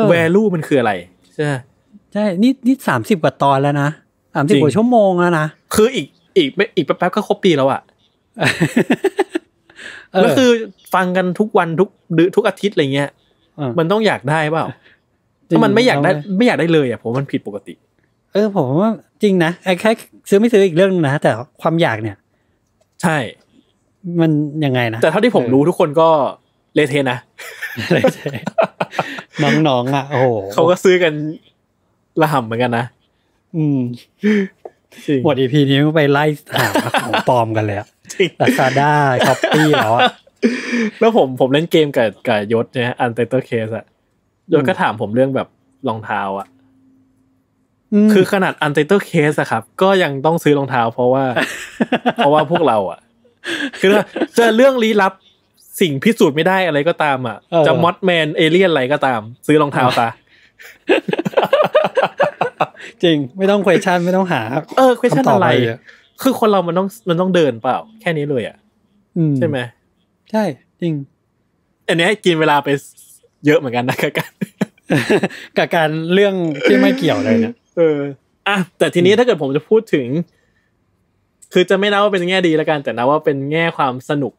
แวลูมันคืออะไร ใช่ใช่นี่นี่สามสิบกว่าตอนแล้วนะสามสิบกว่าชั่วโมงแล้วนะคืออีกอีกไม่อีกแป๊บๆก็ครบปีแล้วอะก็คือฟังกันทุกวันทุกดือทุกอาทิตย์อะไรเงี้ยมันต้องอยากได้เปล่าถ้ามันไม่อยากได้ ไม่อยากได้เลยอ่ะผมมันผิดปกติ เออ ผมว่าจริงนะไอ้แค่ซื้อไม่ซื้ออีกเรื่องนะ แต่ความอยากเนี่ยใช่มันยังไงนะ แต่เท่าที่ผมรู้ทุกคนก็เลเทนะเเลทน้องๆอ่ะ โอ้โหเขาก็ซื้อกันระห่ำเหมือนกันนะอืมหมดอีพีนี้ก็ไปไล่หาของปลอมกันเลยอะลาซาด้าช้อปปี้เหรอ แล้วผมผมเล่นเกมกับกับยศเนี่ยอันเตอร์เคสอะยศก็ถามผมเรื่องแบบรองเท้าอะคือขนาดอันเตอร์เคสอะครับ ก็ยังต้องซื้อรองเท้า เพราะว่า เพราะว่าพวกเราอะคือจะเรื่องลี้ลับสิ่งพิสูจน์ไม่ได้อะไรก็ตามอ่ะ จะมอดแมนเอเลี่ยนอะไรก็ตาม ซื้อรองเท้าซะจริง ไม่ต้องเควชันไม่ต้องหา เออเควชันอะไรคือคนเรามันต้องมันต้องเดินเปล่า แค่นี้เลยอ่ะใช่ไหมใช่จริง อันนี้กินเวลาไป เยอะเหมือนกันนะกับการกับการเรื่องที่ไม่เกี่ยวเลยเนี่ยเอออ่ะแต่ทีนี้ถ้าเกิดผมจะพูดถึง คือจะไม่นับว่าเป็นแง่ดีแล้วกัน แต่นับว่าเป็นแง่ความสนุก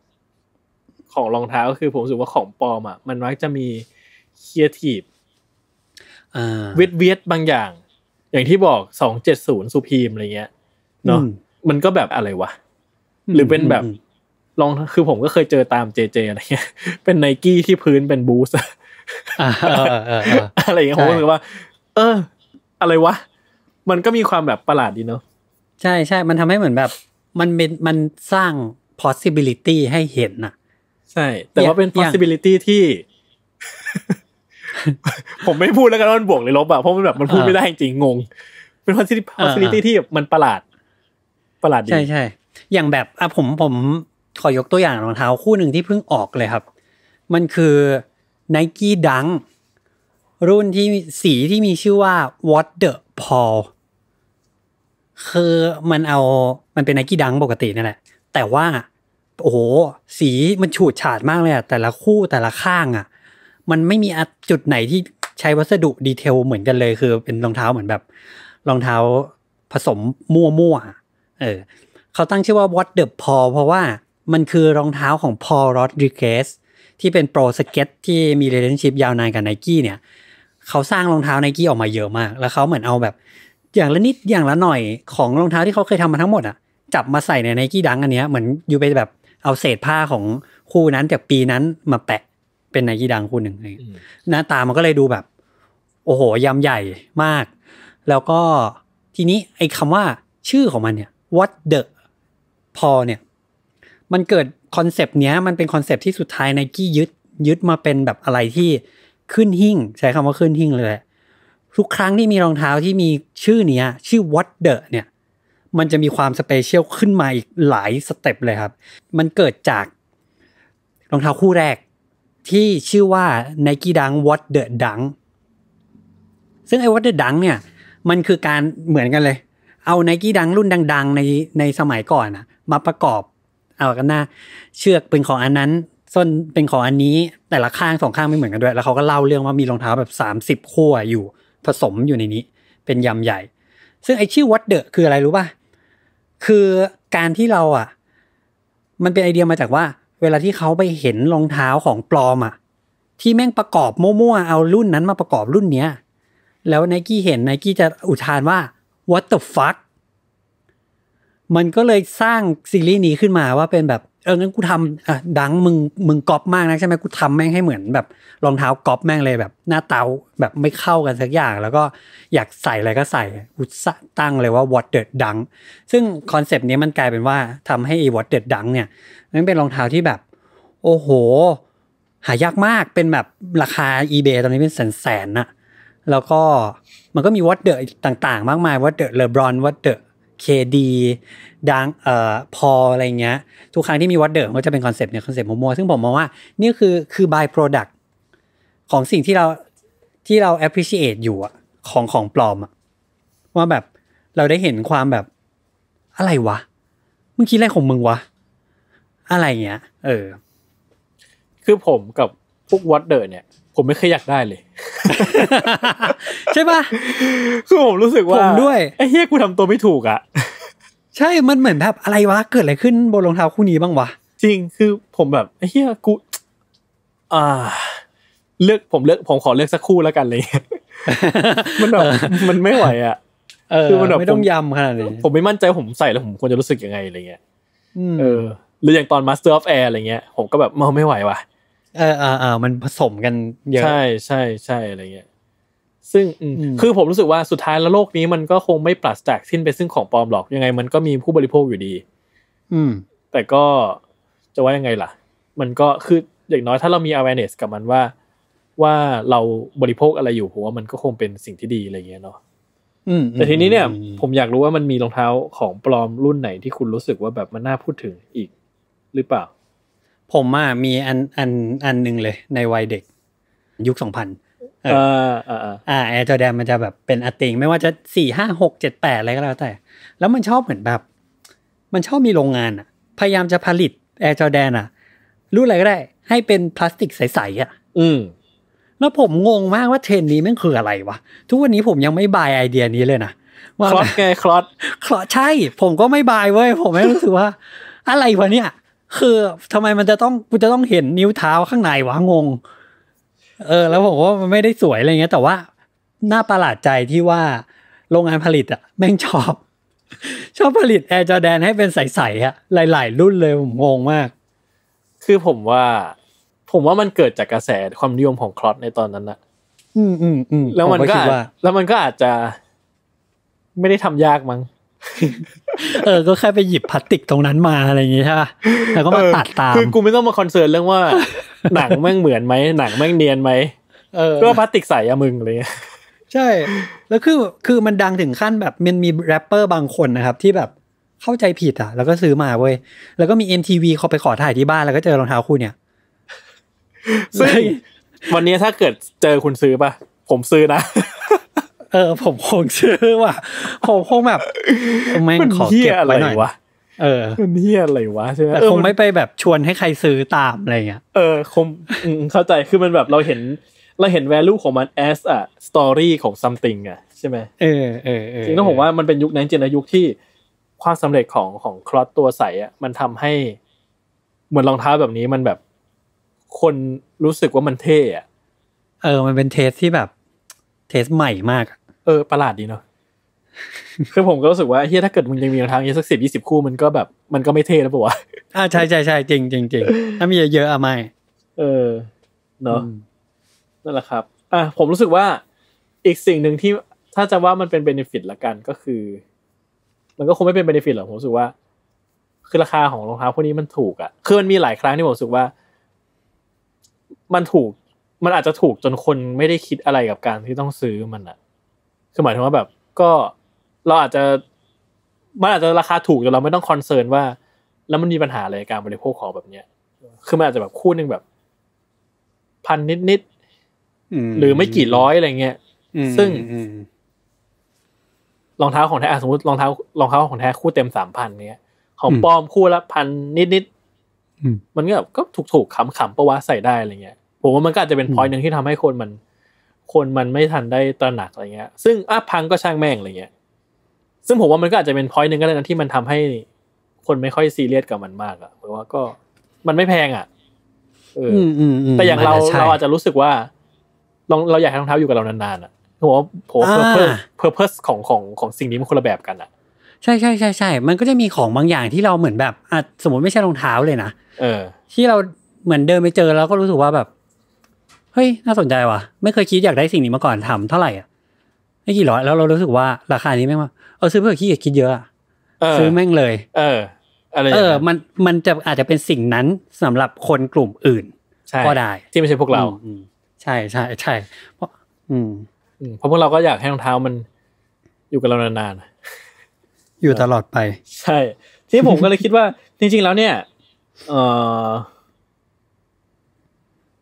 ของรองเท้าก็คือผมรู้สึกว่าของปลอมอ่ะมันมักจะมีเคียร์ทีฟเวทเวทบางอย่าง อย่างที่บอกสองเจ็ดศูนย์สุพีมอะไรเงี้ยเนาะมันก็แบบอะไรวะหรือเป็นแบบลองคือผมก็เคยเจอตามเจเจอะไรเงี้ย เป็นไนกี้ที่พื้นเป็นบูสอะไรอย่างเงี้ยผมรู้ว่า เออ อะไรวะ มันก็มีความแบบประหลาดดีเนาะใช่ใช่มันทำให้เหมือนแบบ มันเป็นมันสร้าง possibility ให้เห็นน่ะใช่แต่ว่าเป็น possibility ที่ผมไม่พูดแล้วกันว่ามันบวกหรือลบอะเพราะมันแบบมันพูดไม่ได้จริงงงเป็น possibility ที่มันประหลาดประหลาดดีใช่ใช่ อย่างแบบอ่ะผมผมขอยกตัวอย่างรองเท้าคู่หนึ่งที่เพิ่งออกเลยครับ มันคือ n i กี้ดังรุ่นที่สีที่มีชื่อว่า What the Paul คือมันเอา มันเป็นไนกี้ดังปกตินั่นแหละ แต่ว่าโอ้โหสีมันฉูดฉาดมากเลยอะแต่ละคู่แต่ละข้างอะมันไม่มีจุดไหนที่ใช้วัสดุดีเทลเหมือนกันเลย คือเป็นรองเท้าเหมือนแบบรองเท้าผสมมั่ว ๆเออเขาตั้งชื่อว่า What the Paul เพราะว่ามันคือรองเท้าของ Paul Rodriguez ที่เป็นโปรสเก็ตที่มีเรล a t ชิพยาวนานกับไนกี้เนี่ยเขาสร้างรองเท้าไนกี้ออกมาเยอะมาก แล้วเขาเหมือนเอาแบบ อย่างละนิดอย่างละหน่อยของรองเท้าที่เขาเคยทำมาทั้งหมดอะจับมาใส่ในไนกี้ดังอันเนี้ยเหมือนอยู่ไปแบบเอาเศษผ้าของคู่นั้นจากปีนั้นมาแปะเป็นไนกี้ดังคู่หนึ่งหน้าตามันก็เลยดูแบบ โอ้โหยำใหญ่มาก แล้วก็ทีนี้ไอ้คำว่าชื่อของมันเนี่ย what the พอเนี่ยมันเกิดคอนเซปต์เนี้ย มันเป็นคอนเซปต์ที่สุดท้ายไนกี้ยึดยึดมาเป็นแบบอะไรที่ขึ้นหิ่ง ใช้คำว่าขึ้นหิ่งเลยแหละทุกครั้งที่มีรองเท้าที่มีชื่อเนี้ยชื่อ what the เนี่ย มันจะมีความสเปเชียลขึ้นมาอีกหลายสเต็ปเลยครับ มันเกิดจากรองเท้าคู่แรกที่ชื่อว่า n กี้ดัง What the ดังซึ่งไอ้ What the ดังเนี่ยมันคือการเหมือนกันเลยเอาไนกี้ดังรุ่นดัง ๆ ในในสมัยก่อนอะมาประกอบเอากันหน้า เชือกเป็นของอันนั้นส้นเป็นของอันนี้แต่ละข้างสองข้างไม่เหมือนกันด้วย แล้วเขาก็เล่าเรื่องว่ามีรองเท้าแบบ 30คู่อยู่ ผสมอยู่ในนี้ เป็นยำใหญ่ ซึ่งไอชื่อวัดเดอะคืออะไรรู้ป่ะ คือการที่เราอ่ะ มันเป็นไอเดียมาจากว่า เวลาที่เขาไปเห็นรองเท้าของปลอมอ่ะ ที่แม่งประกอบมั่วๆเอารุ่นนั้นมาประกอบรุ่นเนี้ยแล้วไนกี้เห็นไนกี้จะอุทานว่า what the fuck มันก็เลยสร้างซีรีส์นี้ขึ้นมาว่าเป็นแบบเอองั้นกูทำอ่ะดังมึงมึงก๊อปมากนะใช่ไหมกูทำแม่งให้เหมือนแบบรองเท้าก๊อปแม่งเลยแบบหน้าเตาแบบไม่เข้ากันสักอย่าง แล้วก็อยากใส่อะไรก็ใส่กูตั้งเลยว่า what the ดัง ซึ่งคอนเซปต์นี้มันกลายเป็นว่าทำให้ what the ดังเนี่ย มันเป็นรองเท้าที่แบบ โอ้โห หายากมากเป็นแบบราคา eBay ตอนนี้เป็นแสนๆน่ะแล้วก็มันก็มีวัตเดอร์ต่างๆมากมายวัตเดอร์เลบรอนวัตเดอร์เคดีดังเอ่อพออะไรเงี้ยทุกครั้งที่มีวัดเดิมก็จะเป็นคอนเซปต์เนี่ยคอนเซปต์โมโมซึ่งผมมองว่านี่คือคือบายโปรดักของสิ่งที่เราที่เราแอพพ e ช i a t e อยู่อะของของปลอมอะว่าแบบเราได้เห็นความแบบอะไรวะมึงคิดอะไรของมึงวะอะไรเงี้ย เออ คือผมกับพวกวอตเดอร์เนี่ยผมไม่เคยอยากได้เลย ใช่ปะคือผมรู้สึกว่าผมด้วยไอ้เฮียกูทำตัวไม่ถูกอะใช่มันเหมือนแบบอะไรวะเกิดอะไรขึ้นบนรองเท้าคู่นี้บ้างวะ จริงคือผมแบบไอ้เฮียกูอ่า เลือกผมเลือกผมขอเลือกสักคู่แล้วกันเลยมันแบบมันไม่ไหวอ่ะคือมันแบบไม่ต้องยำขนาดนี้ผมไม่มั่นใจผมใส่แล้วผมควรจะรู้สึกยังไงอะไรเงี้ยเออ หรืออย่างตอน Master of Air อะไรเงี้ยผมก็แบบมันไม่ไหวว่ะเอออ่าอ่า มันผสมกันเยอะใช่ใช่ใช่อะไรเงี้ยซึ่งคือผมรู้สึกว่าสุดท้ายแล้วโลกนี้มันก็คงไม่ปราศจากสิ้นไปซึ่งของปลอมหรอกยังไง มันก็มีผู้บริโภคอยู่ดี อืม แต่ก็จะว่ายังไงล่ะ มันก็คืออย่างน้อยถ้าเรามี awareness กับมันว่าว่าเราบริโภคอะไรอยู่ผมว่ามันก็คงเป็นสิ่งที่ดีอะไรเงี้ยเนาะแต่ทีนี้เนี่ยผมอยากรู้ว่ามันมีรองเท้าของปลอมรุ่นไหนที่คุณรู้สึกว่าแบบมันน่าพูดถึงอีกหรือเปล่าผมอ่ะมีอันอันอันหนึ่งเลย ในวัยเด็ก ยุคสองพันเออ อ่าแอร์จอแดนมันจะแบบเป็นอติงไม่ว่าจะสี่ห้าหกเจ็ดแปดอะไรก็แล้วแต่ แล้วมันชอบเหมือนแบบ มันชอบมีโรงงานอ่ะ พยายามจะผลิตแอร์จอแดนอ่ะ รู้อะไรก็ได้ให้เป็นพลาสติกใสๆอ่ะอืมแล้วผมงงมากว่าเทรนนี้มันคืออะไรวะทุกวันนี้ผมยังไม่บายไอเดียนี้เลยนะคลอสไงคลอสคลอสใช่ ผมก็ไม่บายเว้ยผมไม่รู้สึกว่า อะไรวะเนี่ยคือทำไมมันจะต้องกูจะต้องเห็นนิ้วเท้าข้างในวะ งง เออ แล้วผมว่ามันไม่ได้สวยอะไรเงี้ย แต่ว่าน่าประหลาดใจที่ว่าโรงงานผลิตอ่ะแม่งชอบ ชอบผลิตแอร์จอแดนให้เป็นใสๆอะหลายๆรุ่นเลย ผมงงมาก คือผมว่า ผมว่ามันเกิดจากกระแสความนิยมของคลอสในตอนนั้นอะอืมอืมอืมแล้วมันก็แล้วมันก็อาจจะไม่ได้ทำยากมั้งเออ ก็แค่ไปหยิบพลาสติกตรงนั้นมาอะไรอย่างงี้ใช่ปหะแล้วก็มาตัดตาม คือกูไม่ต้องมาคอนเซิร์นเรื่องว่า หนังแม่งเหมือนไหม หนังแม่งเนียนไหม เออก็พลาสติกใสอะมึงเลย ใช่ แล้วคือ คือมันดังถึงขั้นแบบ มันมีแรปเปอร์บางคนนะครับ ที่แบบ เข้าใจผิดอ่ะ แล้วก็ซื้อมาเว้ย แล้วก็มี MTV เขาไปขอถ่ายที่บ้านแล้วก็เจอรองเท้าคู่เนี่ยซึ่งวันนี้ถ้าเกิดเจอคุณซื้อปะผมซื้อนะเออผมคงชื่อว่ะผมคงแบบมันขอเก็บไว้หน่อยวะเออมันเฮียอะไรวะใช่ไหมแต่คงไม่ไปแบบชวนให้ใครซื้อตามอะไรเงี้ยเออคงเข้าใจคือมันแบบเราเห็นเราเห็น value ของมัน as อส story ของ something อะใช่ไหมเออเออจริงต้องบอกว่ามันเป็นยุคนั้นจริงนะยุคที่ความสำเร็จของของคลอสตัวใสอะมันทำให้เหมือนรองเท้าแบบนี้มันแบบคนรู้สึกว่ามันเท่อะเออ มันเป็นเทสที่แบบเทสใหม่มาก เออ ประหลาดดีเนาะ คือผมก็รู้สึกว่าเฮียถ้าเกิดมึงยังมีทางเยสักสิบยี่สิบคู่มันก็แบบมันก็ไม่เทสแล้วปะวะ อ่าใช่ใช่ใช่จริงจริงจริงถ้ามีเยอะๆอะไม่เออ เนาะ นั่นแหละครับ อ่ะ ผมรู้สึกว่าอีกสิ่งหนึ่งที่ถ้าจะว่ามันเป็นเบนฟิตละกันก็คือ มันก็คงไม่เป็นเบนฟิตหรอกผมรู้สึกว่า คือราคาของรองเท้าพวกนี้มันถูกอ่ะคือมันมีหลายครั้งที่ผมรู้สึกว่า มันถูกมันอาจจะถูกจนคนไม่ได้คิดอะไรกับการที่ต้องซื้อมันอะคือหมายถึงว่าแบบ ก็เราอาจจะมันอาจจะราคาถูกจนเราไม่ต้องคอนเซิร์นว่า แล้วมันมีปัญหาอะไรการบริโภคของแบบเนี้ยคือมันอาจจะแบบคู่หนึ่งแบบพันนิดนิดหรือไม่กี่ร้อยอะไรเงี้ย ซึ่งรองเท้าของแท้สมมติรองเท้ารองเท้าของแท้คู่เต็มสามพันเนี้ย ของปลอมคู่ละพันนิดนิดมันก็แบบก็ถูกๆขำๆประวะใส่ได้อะไรเงี้ยผมว่ามันก็อาจจะเป็นพอยต์หนึ่งที่ทำให้คนมัน คนมันไม่ทันได้ตระหนักอะไรเงี้ย ซึ่งอ่ะพังก็ช่างแม่งอะไรเงี้ย ซึ่งผมว่ามันก็อาจจะเป็นพอยต์หนึ่งก็ได้นะที่มันทำให้ คนไม่ค่อยซีเรียสกับมันมากอะเพราะว่าก็มันไม่แพงอ่ะเออแต่อย่างเราเราอาจจะรู้สึกว่าลองเราอยากให้รองเท้าอยู่กับเรานานๆ อ่ะผมว่าผมเพอร์เพิ่มเพสของของของสิ่งนี้มันคนละแบบกันอ่ะ ใช่ใช่ใช่ใช่ มันก็จะมีของบางอย่างที่เราเหมือนแบบอ่ะสมมติไม่ใช่รองเท้าเลยนะเออ ที่เราเหมือนเดินไปเจอแล้วก็รู้สึกว่าแบบเฮ้ยน่าสนใจว่ะไม่เคยคิดอยากได้สิ่งนี้มาก่อนถามเท่าไหร่อ่ะไม่กี่ร้อยแล้วเรารู้สึกว่าราคานี้แม่งว่าเออซื้อเพื่อขี้เกียจคิดเยอะซื้อแม่งเลย เออ อะไร เออ มันมันจะอาจจะเป็นสิ่งนั้นสำหรับคนกลุ่มอื่นก็ได้ที่ไม่ใช่พวกเราใช่ใช่ใช่เพราะ อืมเพราะพวกเราก็อยากให้รองเท้ามัน อยู่กับเรานานๆอยู่ตลอดไป ใช่ที่ผมก็เลยคิดว่าจริงๆแล้วเนี่ย เออ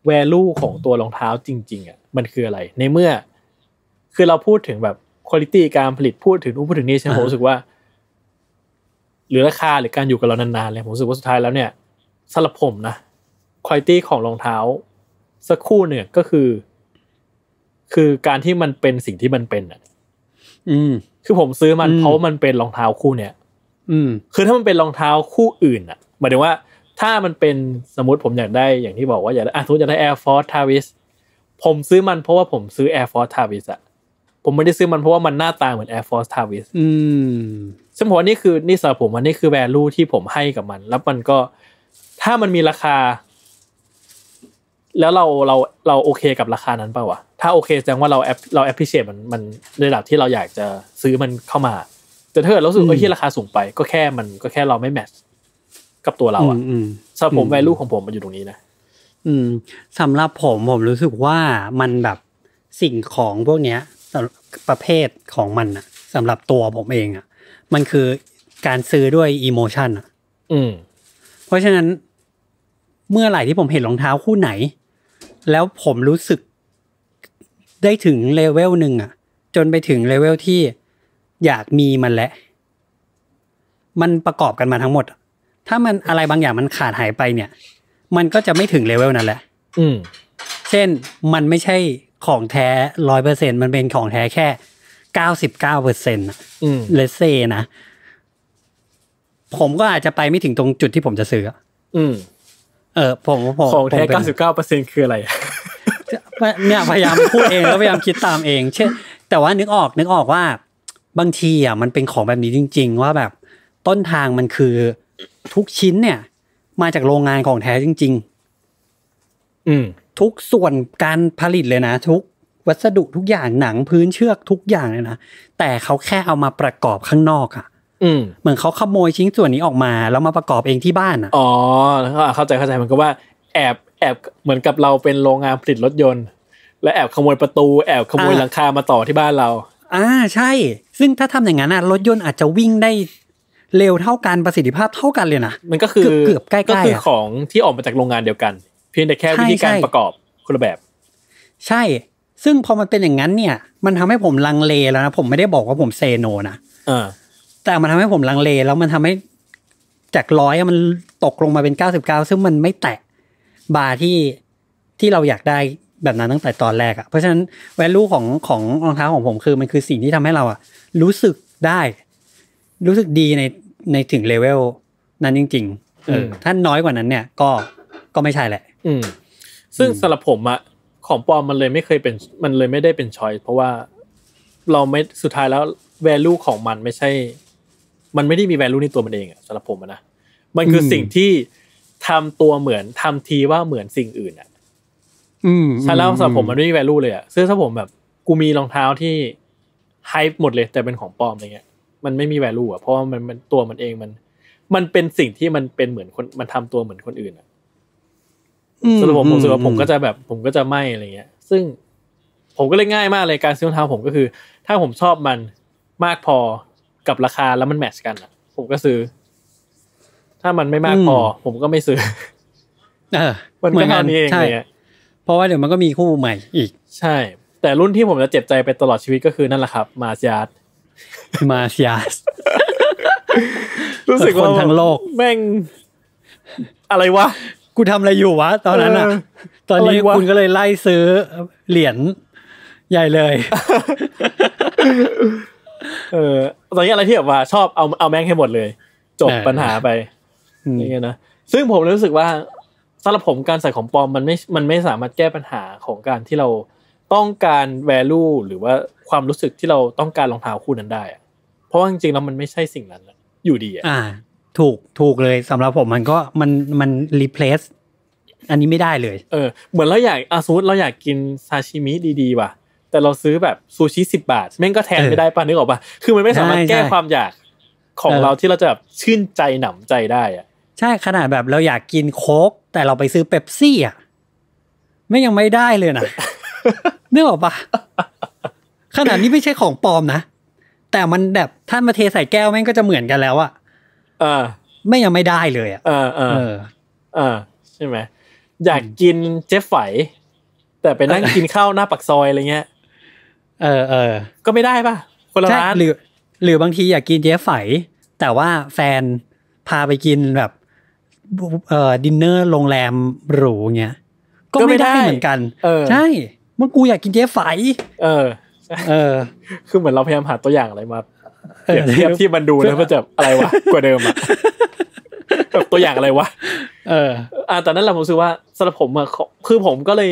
แวลูของตัวรองเท้าจริงๆอ่ะมันคืออะไร ในเมื่อ คือเราพูดถึงแบบคุณภาพการผลิตพูดถึงอุปถึงนี้ใช่ไหมผมรู้สึกว่า หรือราคาหรือการอยู่กับเรานานๆเลยผมรู้สึกว่าสุดท้ายแล้วเนี่ยสำหรับผมนะคุณภาพของรองเท้าสักคู่เนี่ย ก็คือ คือการที่มันเป็นสิ่งที่มันเป็นอ่ะอืม คือผมซื้อมันเพราะมันเป็นรองเท้าคู่เนี่ย อืม คือถ้ามันเป็นรองเท้าคู่อื่นอ่ะหมายถึงว่าถ้ามันเป็นสมมติผมอยากได้อย่างที่บอกว่าอยากได้อ่ะสมมติอยากได้ Air Force t a v i s ผมซื้อมันเพราะว่าผมซื้อ Air Force t a v i s อะผมไม่ได้ซื้อมันเพราะว่ามันหน้าตาเหมือน Air Force t a v i s อืมซึ่งผมว่านี่คือนี่สำหรับผมมันนี่คือแวลูที่ผมให้กับมัน แล้วมันก็ถ้ามันมีราคา แล้วเราเราเราโอเคกับราคานั้นเปล่าวะถ้าโอเคแสดงว่าเราแอปเราแอปพิเชษมันมันในระดับที่เราอยากจะซื้อมันเข้ามาแต่ถ้าเกิดเราสึกว่าที่ราคาสูงไป ก็แค่มันก็แค่เราไม่แมทกับตัวเราอ่ะสำหรับผมแวลูของผมมันอยู่ตรงนี้นะ อืมสำหรับผมผมรู้สึกว่ามันแบบสิ่งของพวกเนี้ยประเภทของมันอ่ะสำหรับตัวผมเองอ่ะ มันคือการซื้อด้วยอิโมชันอ่ะ อืม เพราะฉะนั้น เมื่อไหร่ที่ผมเห็นรองเท้าคู่ไหน แล้วผมรู้สึก ได้ถึงเลเวลหนึ่งอ่ะ จนไปถึงเลเวลที่อยากมีมันแหละ มันประกอบกันมาทั้งหมดถ้ามันอะไรบางอย่างมันขาดหายไปเนี่ย มันก็จะไม่ถึงเลเวลนั้นแหละ อืเช่น มันไม่ใช่ของแท้ร้อยเปอร์เซ็นมันเป็นของแท้แค่เก้าสิบเก้าเปอร์เซ็นต์เลเซนะ ผมก็อาจจะไปไม่ถึงตรงจุดที่ผมจะซื้ออืม เออผมผมของแท้เก้าสิบเก้าเปอร์เซ็นคืออะไร เนี่ย พยายามพูดเองแล้วพยายามคิดตามเอง เช่นแต่ว่านึกออกนึกออกว่า บางทีอ่ะมันเป็นของแบบนี้จริง ๆ ว่าแบบต้นทางมันคือทุกชิ้นเนี่ย มาจากโรงงานของแท้จริง ๆ อืม ทุกส่วนการผลิตเลยนะ ทุก วัสดุทุกอย่างหนังพื้นเชือกทุกอย่างเลยนะแต่เขาแค่เอามาประกอบข้างนอกอะ่ะเหมือนเขาขโมยชิ้นส่วนนี้ออกมา แล้วมาประกอบเองที่บ้านอ่ะอ๋อเข้าใจเข้าใจมันก็ว่า แอบแอบเหมือนกับเราเป็นโรงงานผลิตรถยนต์ และแอบขโมยประตู แอบขโมยหลังคามาต่อที่บ้านเรา อ่าใช่ ซึ่งถ้าทำอย่างนั้นรถยนต์อาจจะวิ่งได้เร็วเท่ากันประสิทธิภาพเท่ากันเลยนะมันก็คือเกือบใกล้ๆก็คือของที่ออกมาจากโรงงานเดียวกัน เพียงแต่แค่วิธีการประกอบคนละแบบ ใช่ ซึ่งพอมันเป็นอย่างนั้น เนี่ย มันทำให้ผมลังเลแล้วนะผมไม่ได้บอกว่าผมเซโนนะแต่มันทำให้ผมลังเล แล้วมันทำให้จากร้อยมันตกลงมาเป็นเก้าสิบเก้าซึ่งมันไม่แตะบาที่ที่เราอยากได้แบบนั้นตั้งแต่ตอนแรกอะเพราะฉะนั้นแวลูของของรองเท้าของผมคือมันคือสิ่งที่ทำให้เราอ่ะรู้สึกได้รู้สึกดีในในถึงเลเวลนั้นจริงๆเออถ้าน้อยกว่านั้นเนี่ยก็ก็ไม่ใช่แหละ อืม ซึ่งสำหรับผมอะของปลอมมันเลยไม่เคยเป็นมันเลยไม่ได้เป็นชอยเพราะว่าเราไม่สุดท้ายแล้วแวลูของมันไม่ใช่ มันไม่ได้มีแวลูในตัวมันเองอะสำหรับผมนะ มันคือสิ่งที่ทำตัวเหมือนทำทีว่าเหมือนสิ่งอื่นอะใช่แล้วสำหรับผมมันไม่มีแวลูเลยอะซึ่งรับผมแบบ กูมีรองเท้าที่ไฮป์หมดเลยแต่เป็นของปลอมอะไรเงี้ยมันไม่มีแวลูอ่ะเพราะว่ามันมันตัวมันเองมัน มันเป็นสิ่งที่มันเป็นเหมือนคน มันทำตัวเหมือนคนอื่น อ่ะสรุปผมผมรู้สึกว่าผมก็จะแบบผมก็จะไม่อะไรเงี้ย ซึ่งผมก็เลยง่ายมากเลยการซื้อรองเท้าผมก็คือ ถ้าผมชอบมันมากพอกับราคาแล้วมันแมทช์กันอ่ะ ผมก็ซื้อ ถ้ามันไม่มากพอผมก็ไม่ซื้ออมันก็แค่านี้เองเนี่ยเพราะว่าเดี๋ยวมันก็มีคู่ใหม่ อีก ใช่ แต่รุ่นที่ผมจะเจ็บใจไปตลอดชีวิตก็คือนั่นแหละครับ มาซิยาร์มาเซียสรู้สึกคนทั้งโลก แม่ง อะไรวะกูทำอะไรอยู่วะตอนนั้นอ่ะ ตอนนี้คุณก็เลยไล่ซื้อเหรียญใหญ่เลย เออตอนนี้อะไรที่แบบว่าชอบเอาเอาแม่งให้หมดเลย จบปัญหาไปนี่ไงนะซึ่งผมรู้สึกว่าสำหรับผมการใส่ของปลอมมันไม่มันไม่สามารถแก้ปัญหาของการที่เราต้องการแวลูหรือว่าความรู้สึกที่เราต้องการรองเท้าคู่นั้นได้ เพราะว่าจริงๆแล้วมันไม่ใช่สิ่งนั้นอยู่ดีอ่ะถูก ถูกเลยสำหรับผมมันก็มันมันรีเพลซอันนี้ไม่ได้เลย เออ เหมือนเราอยากอาซูเราอยากกินซาชิมิดีๆว่ะ แต่เราซื้อแบบซูชิสิบาทแม่งก็แทนไม่ได้ป่ะนึกออกป่ะ คือมันไม่สามารถแก้ความอยากของเราที่เราจะแบบชื่นใจหนำใจได้อ่ะ ใช่ ขนาดแบบเราอยากกินโค้กแต่เราไปซื้อเป๊ปซี่อ่ะไม่ยังไม่ได้เลยนะนึกออกปะขนาดนี้ไม่ใช่ของปลอมนะ แต่มันแบบถ้ามาเทใส่แก้วแม่งก็จะเหมือนกันแล้วอะเออไม่ยังไม่ได้เลยอะเออเออเออใช่ไหมอยากกินเจ๊ฝไยแต่ไปนั่งกินข้าวหน้าปักซอยอะไรเงี้ยเออเออ ก็ไม่ได้ป่ะ คนละร้านหรือ หรือบางทีอยากกินเจ๊ฝไยแต่ว่าแฟนพาไปกินแบบ เออดินเนอร์โรงแรม หรูเงี้ย ก็ไม่ได้เหมือนกันเออใช่เมื่อกูอยากกินเจ๊ฝไยเออคือเหมือนเราพยายามหาตัวอย่างอะไรมาเปรียบเทียบที่มันดูแล้วมันจะอะไรวะกว่าเดิมอะแบบตัวอย่างอะไรวะเออ อ่าต่นั้นแหละผมรู้ว่าสำหรับผมอะคือผมก็เลย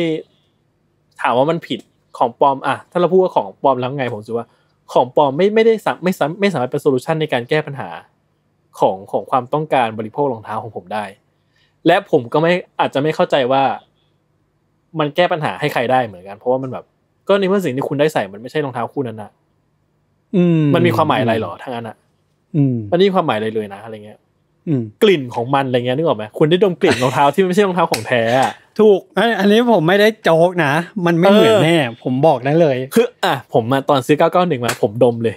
ถามว่ามันผิดของปลอมอ่ะถ้าเราพูดว่าของปลอมแล้วไง ผมรู้ว่าของปลอมไม่ไม่ได้ไม่สามไม่สามารถเป็นโซลูชันในการแก้ปัญหา ของของความต้องการบริโภครองเท้าของผมได้ และผมก็ไม่อาจจะไม่เข้าใจว่า มันแก้ปัญหาให้ใครได้เหมือนกันเพราะว่ามันแบบก็ในเมื่อสิ่งที่คุณได้ใส่มันไม่ใช่รองเท้าคู่นั้นอ่ะมันมีความหมายอะไรหรอทางนั้นอ่ะมันนี่ความหมายอะไรเลยนะอะไรเงี้ยกลิ่นของมันอะไรเงี้ยนึกออกไหมคุณได้ดมกลิ่นรองเท้าที่ไม่ใช่รองเท้าของแท้ถูกอันนี้ผมไม่ได้โจกนะมันไม่เหมือนแน่ ผมบอกได้เลยคืออ่ะผมมาตอนซื้อ991มาผมดมเลย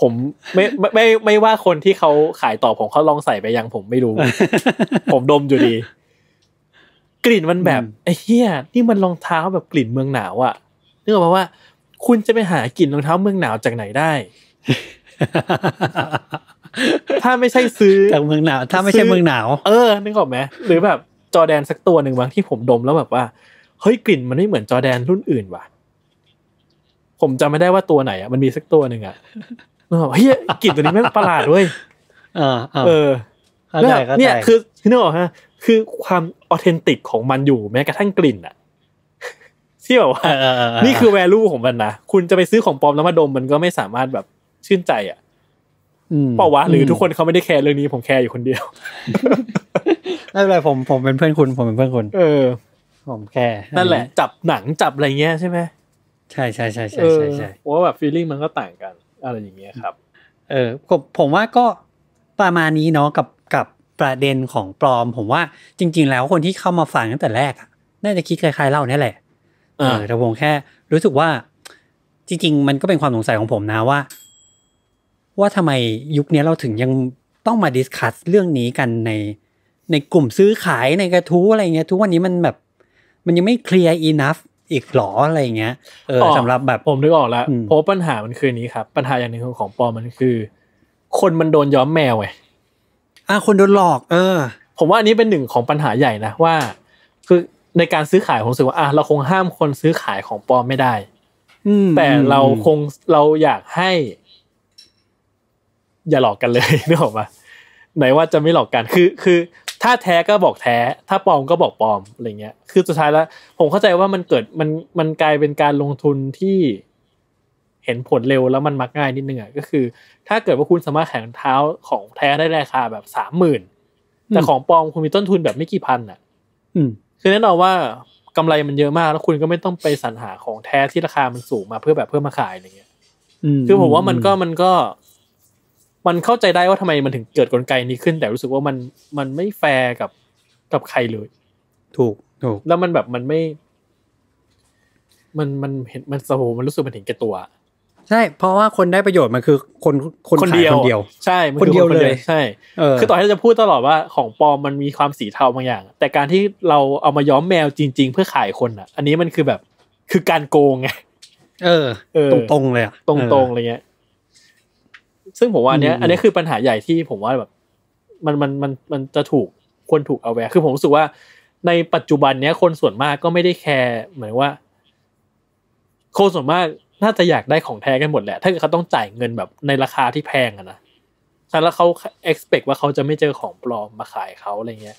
ผมไม่ ไม่ไม่ว่าคนที่เขาขายต่อผมเขาลองใส่ไปยัง ผมไม่รู้ผมดมอยู่ดี กลิ่นมันแบบไอ้เหี้ยนี่มันรองเท้าแบบกลิ่นเมืองหนาวอ่ะนึกออกมาว่าคุณจะไปหากลิ่นรองเท้าเมืองหนาวจากไหนได้ ถ้าไม่ใช่ซื้อจากเมืองหนาว ถ้าไม่ใช่เมืองหนาว เออนึกออกไหมหรือแบบ จอแดนสักตัวหนึ่งบางที่ผมดมแล้วแบบว่าเฮ้ยกลิ่นมันไม่เหมือนจอแดนรุ่นอื่นว่ะ ผมจำไม่ได้ว่าตัวไหนอ่ะ มันมีสักตัวหนึ่งอ่ะนึกกออเฮ้ยกลิ่นตัวนี้แม่งประหลาดเว้ยเออเนี่ยคือนึกออกฮะ คือความออเทนติกของมันอยู่แม้กระทั่งกลิ่นอ่ะที่แบบว่านี่คือแวลูของมันนะ คุณจะไปซื้อของปลอมแล้วมาดมมันก็ไม่สามารถแบบชื่นใจอ่ะเปล่าวะหรือทุกคนเขาไม่ได้แคร์เรื่องนี้ผมแคร์อยู่คนเดียวไม่เป็นไรผมผมเป็นเพื่อนคุณผมเป็นเพื่อนคุณเออ ผมแคร์นั่นแหละจับหนังจับอะไรเงี้ยใช่ไหมใช่ใช่ใช่ใช่ใช่ใชว่าแบบฟีลลิ่งมันก็ต่างกัน อะไรอย่างเงี้ยครับ เออผมว่าก็ประมาณนี้เนาะกับกับประเด็นของปลอม ผมว่าจริงๆแล้วคนที่เข้ามาฟังตั้งแต่แรกน่าจะคิดคล้ายๆเราเนี่ยแหละเออแต่ผมแค่รู้สึกว่าจริง ๆ มันก็เป็นความสงสัยของผมนะว่า ว่าทำไมยุคนี้เราถึงยังต้องมาดิสคัสเรื่องนี้กันในในกลุ่มซื้อขายในกระทู้อะไรเงี้ยทุกวันนี้มันแบบ มันยังไม่เคลียร์อีนัฟอีกหรอ อะไรเงี้ย เออสำหรับแบบผมนึกออกแล้วเพราะปัญหามันคือนี้ครับ ปัญหาอย่างหนึ่งของปอมันคือ คนมันโดนย้อมแมวไงอ่ะคนโดนหลอก เออ ผมว่าอันนี้เป็นหนึ่งของปัญหาใหญ่นะว่า คือในการซื้อขายผมรู้สึกว่าอ่ะเราคงห้ามคนซื้อขายของปลอมไม่ได้แต่เราคงเราอยากให้ อย่าหลอกกันเลยนึกออกปะไหนว่าจะไม่หลอกกัน คือ คือ ถ้าแท้ก็บอกแท้ ถ้าปลอม ก็บอกปลอมอะไรเงี้ย คือสุดท้ายแล้วผมเข้าใจว่ามันเกิดมันมันกลายเป็นการลงทุนที่เห็นผลเร็วแล้วมันมักง่ายนิดนึงอ่ะก็คือ ถ้าเกิดว่าคุณสามารถแข่งเท้าของแท้ได้ราคาแบบสามหมื่นแต่ของปลอมคุณมีต้นทุนแบบไม่กี่พันอ่ะ อืมคือแน่นอนว่ากำไรมันเยอะมาก แล้วคุณก็ไม่ต้องไปสรรหาของแท้ที่ราคา มันสูงมาเพื่อแบบเพื่อมาขายอะไรเงี้ยคือผมว่ามันก็มันก็ มันเข้าใจได้ว่าทำไมมันถึงเกิดกลไกนี้ขึ้น แต่รู้สึกว่ามันมันไม่แฟร์กับกับใครเลย ถูกถูกแล้วมันแบบมันไม่ มันมันเห็นมันสโหมันรู้สึกมันเห็นแก่ตัวใช่เพราะว่าคนได้ประโยชน์มันคือคนคนคนเดียวคนเดียวใช่ คนเดียวเลยใช่คือต่อให้จะพูดตลอดว่า ของปลอมมันมีความสีเทาบางอย่าง แต่การที่เราเอามาย้อมแมวจริงๆ เพื่อขายคนอ่ะ อันนี้มันคือแบบคือการโกงไงเออ ตรงตรงเลยอ่ะตรงตรงอะไรเงี้ย ซึ่งผมว่าอันเนี้ย อันนี้คือปัญหาใหญ่ที่ผมว่าแบบ มันมันมันมันจะถูกควรถูกเอาแวร์คือผมรู้สึกว่า ในปัจจุบันเนี้ย คนส่วนมากก็ไม่ได้แคร์เหมือนว่าคนส่วนมากน่าจะอยากได้ของแท้กันหมดแหละ ถ้าเกิดเขาต้องจ่ายเงินแบบในราคาที่แพงอะนะแล้วเขา expect ว่าเขาจะไม่เจอของปลอมมาขายเขาอะไรเงี้ย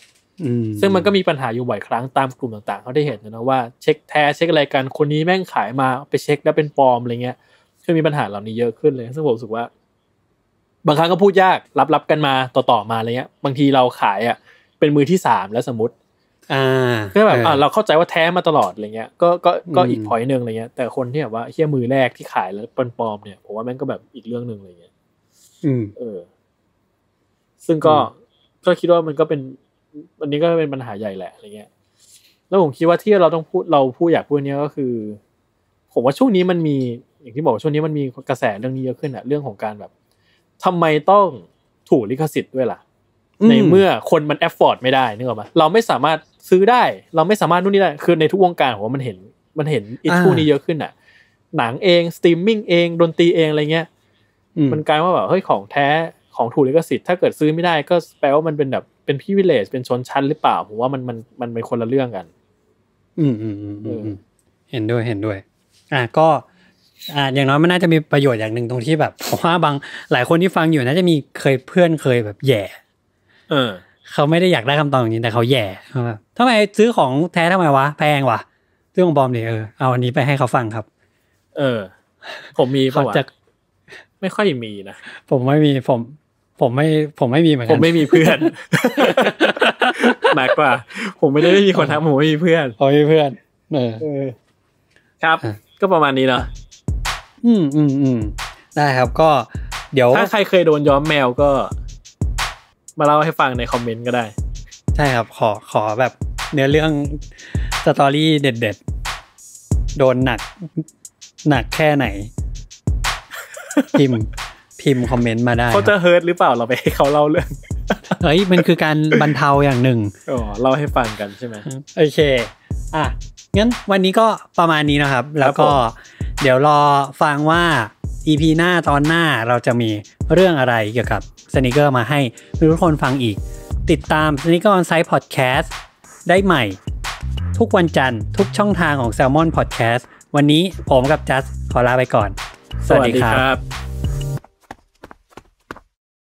ซึ่งมันก็มีปัญหาอยู่บ่อยครั้งตามกลุ่มต่างๆ เขาได้เห็นนะว่าเช็คแท้เช็คอะไรกันคนนี้แม่งขายมาไปเช็คแล้วเป็นปลอมอะไรเงี้ยคือมีปัญหาเหล่านี้เยอะขึ้นเลย ซึ่งผมรู้สึกว่า บางครั้งก็พูดยากรับรับกันมาต่อๆมาอะไรเงี้ยบางทีเราขายอ่ะ เป็นมือที่สามแล้วสมมติก็แบบเราเข้าใจว่าแท้มาตลอดอะไรเงี้ยก็ก็ก็อีกพอยหนึ่งอะไรเงี้ย แต่คนที่แบบว่าเที่ยมือแรกที่ขายแล้วปลอมเนี่ยผมว่าแม่งก็แบบอีกเรื่องหนึ่งอะไรเงี้ยเออ ซึ่งก็ก็คิดว่ามันก็เป็นวันนี้ก็เป็นปัญหาใหญ่แหละอะไรเงี้ย แล้วผมคิดว่าที่เราต้องพูดเราพูดอยากพูดเนี้ยก็คือ ผมว่าช่วงนี้มันมี อย่างที่บอกช่วงนี้มันมีกระแสเรื่องนี้เยอะขึ้นอะเรื่องของการแบบ ทำไมต้องถูกลิขสิทธิ์ด้วยล่ะในเมื่อคนมันแอฟฟอร์ดไม่ได้นึกออกไหมเราไม่สามารถซื้อได้เราไม่สามารถนู่นนี่ได้คือในทุกวงการผมมันเห็น มันเห็นอิทูนี้เยอะขึ้นอ่ะ หนังเอง สตรีมมิ่งเอง ดนตรีเองอะไรเงี้ยมันกลายว่าแบบเฮ้ยของแท้ของถูกลิขสิทธิ์ ถ้าเกิดซื้อไม่ได้ก็แปลว่ามันเป็นแบบเป็นพิเวเลชเป็นชนชั้นหรือเปล่าผมว่ามันมันมันเป็นคนละเรื่องกัน อืมอืมอืมเห็นด้วยเห็นด้วย อ่ะก็อ่าอย่างน้อยมันน่าจะมีประโยชน์อย่างหนึ่งตรงที่แบบ เพราะว่าบางหลายคนที่ฟังอยู่น่าจะมีเคยเพื่อนเคยแบบแย่เออเขาไม่ได้อยากได้คำตอบอย่างนี้แต่เขาแย่ทำไมซื้อของแท้ทำไมวะแพงวะซื้อของบอมเนี่ยเออเอาอันนี้ไปให้เขาฟังครับ เออ ผมมีปะวะไม่ค่อยมีนะผมไม่มีผม ผมไม่ ผมไม่มีเหมือนกันผมไม่มีเพื่อนหมากกว่าผมไม่ได้มีคนทักผมไม่มีเพื่อนผมไม่มีเพื่อนเออ ครับ ก็ประมาณนี้เนาะอืมอืมอืมได้ครับก็ เดี๋ยวถ้าใครเคยโดนย้อมแมวก็มาเล่าให้ฟังในคอมเมนต์ก็ได้ ใช่ครับขอขอแบบ เนื้อเรื่อง สตอรี่เด็ด ๆ โดนหนักหนักแค่ไหน พิมพิมคอมเมนต์มาได้เขาจะเฮิร์ตหรือเปล่าเราไปให้เขาเล่าเรื่อง เฮ้ย มันคือการบรรเทาอย่างหนึ่ง อ๋อ เล่าให้ฟังกันใช่ไหมโอเค อ่ะงั้นวันนี้ก็ประมาณนี้นะครับ แล้วก็เดี๋ยวรอฟังว่า EP หน้าตอนหน้าเราจะมีเรื่องอะไรเกี่ยวกับ สนิเกอร์มาให้ทุกคนฟังอีก ติดตามสนิเกอร์ออนไซต์พอดแคสต์ได้ใหม่ ทุกวันจันทร์ทุกช่องทางของ Salmon Podcast วันนี้ผมกับจัส ขอลาไปก่อน สวัสดีครับ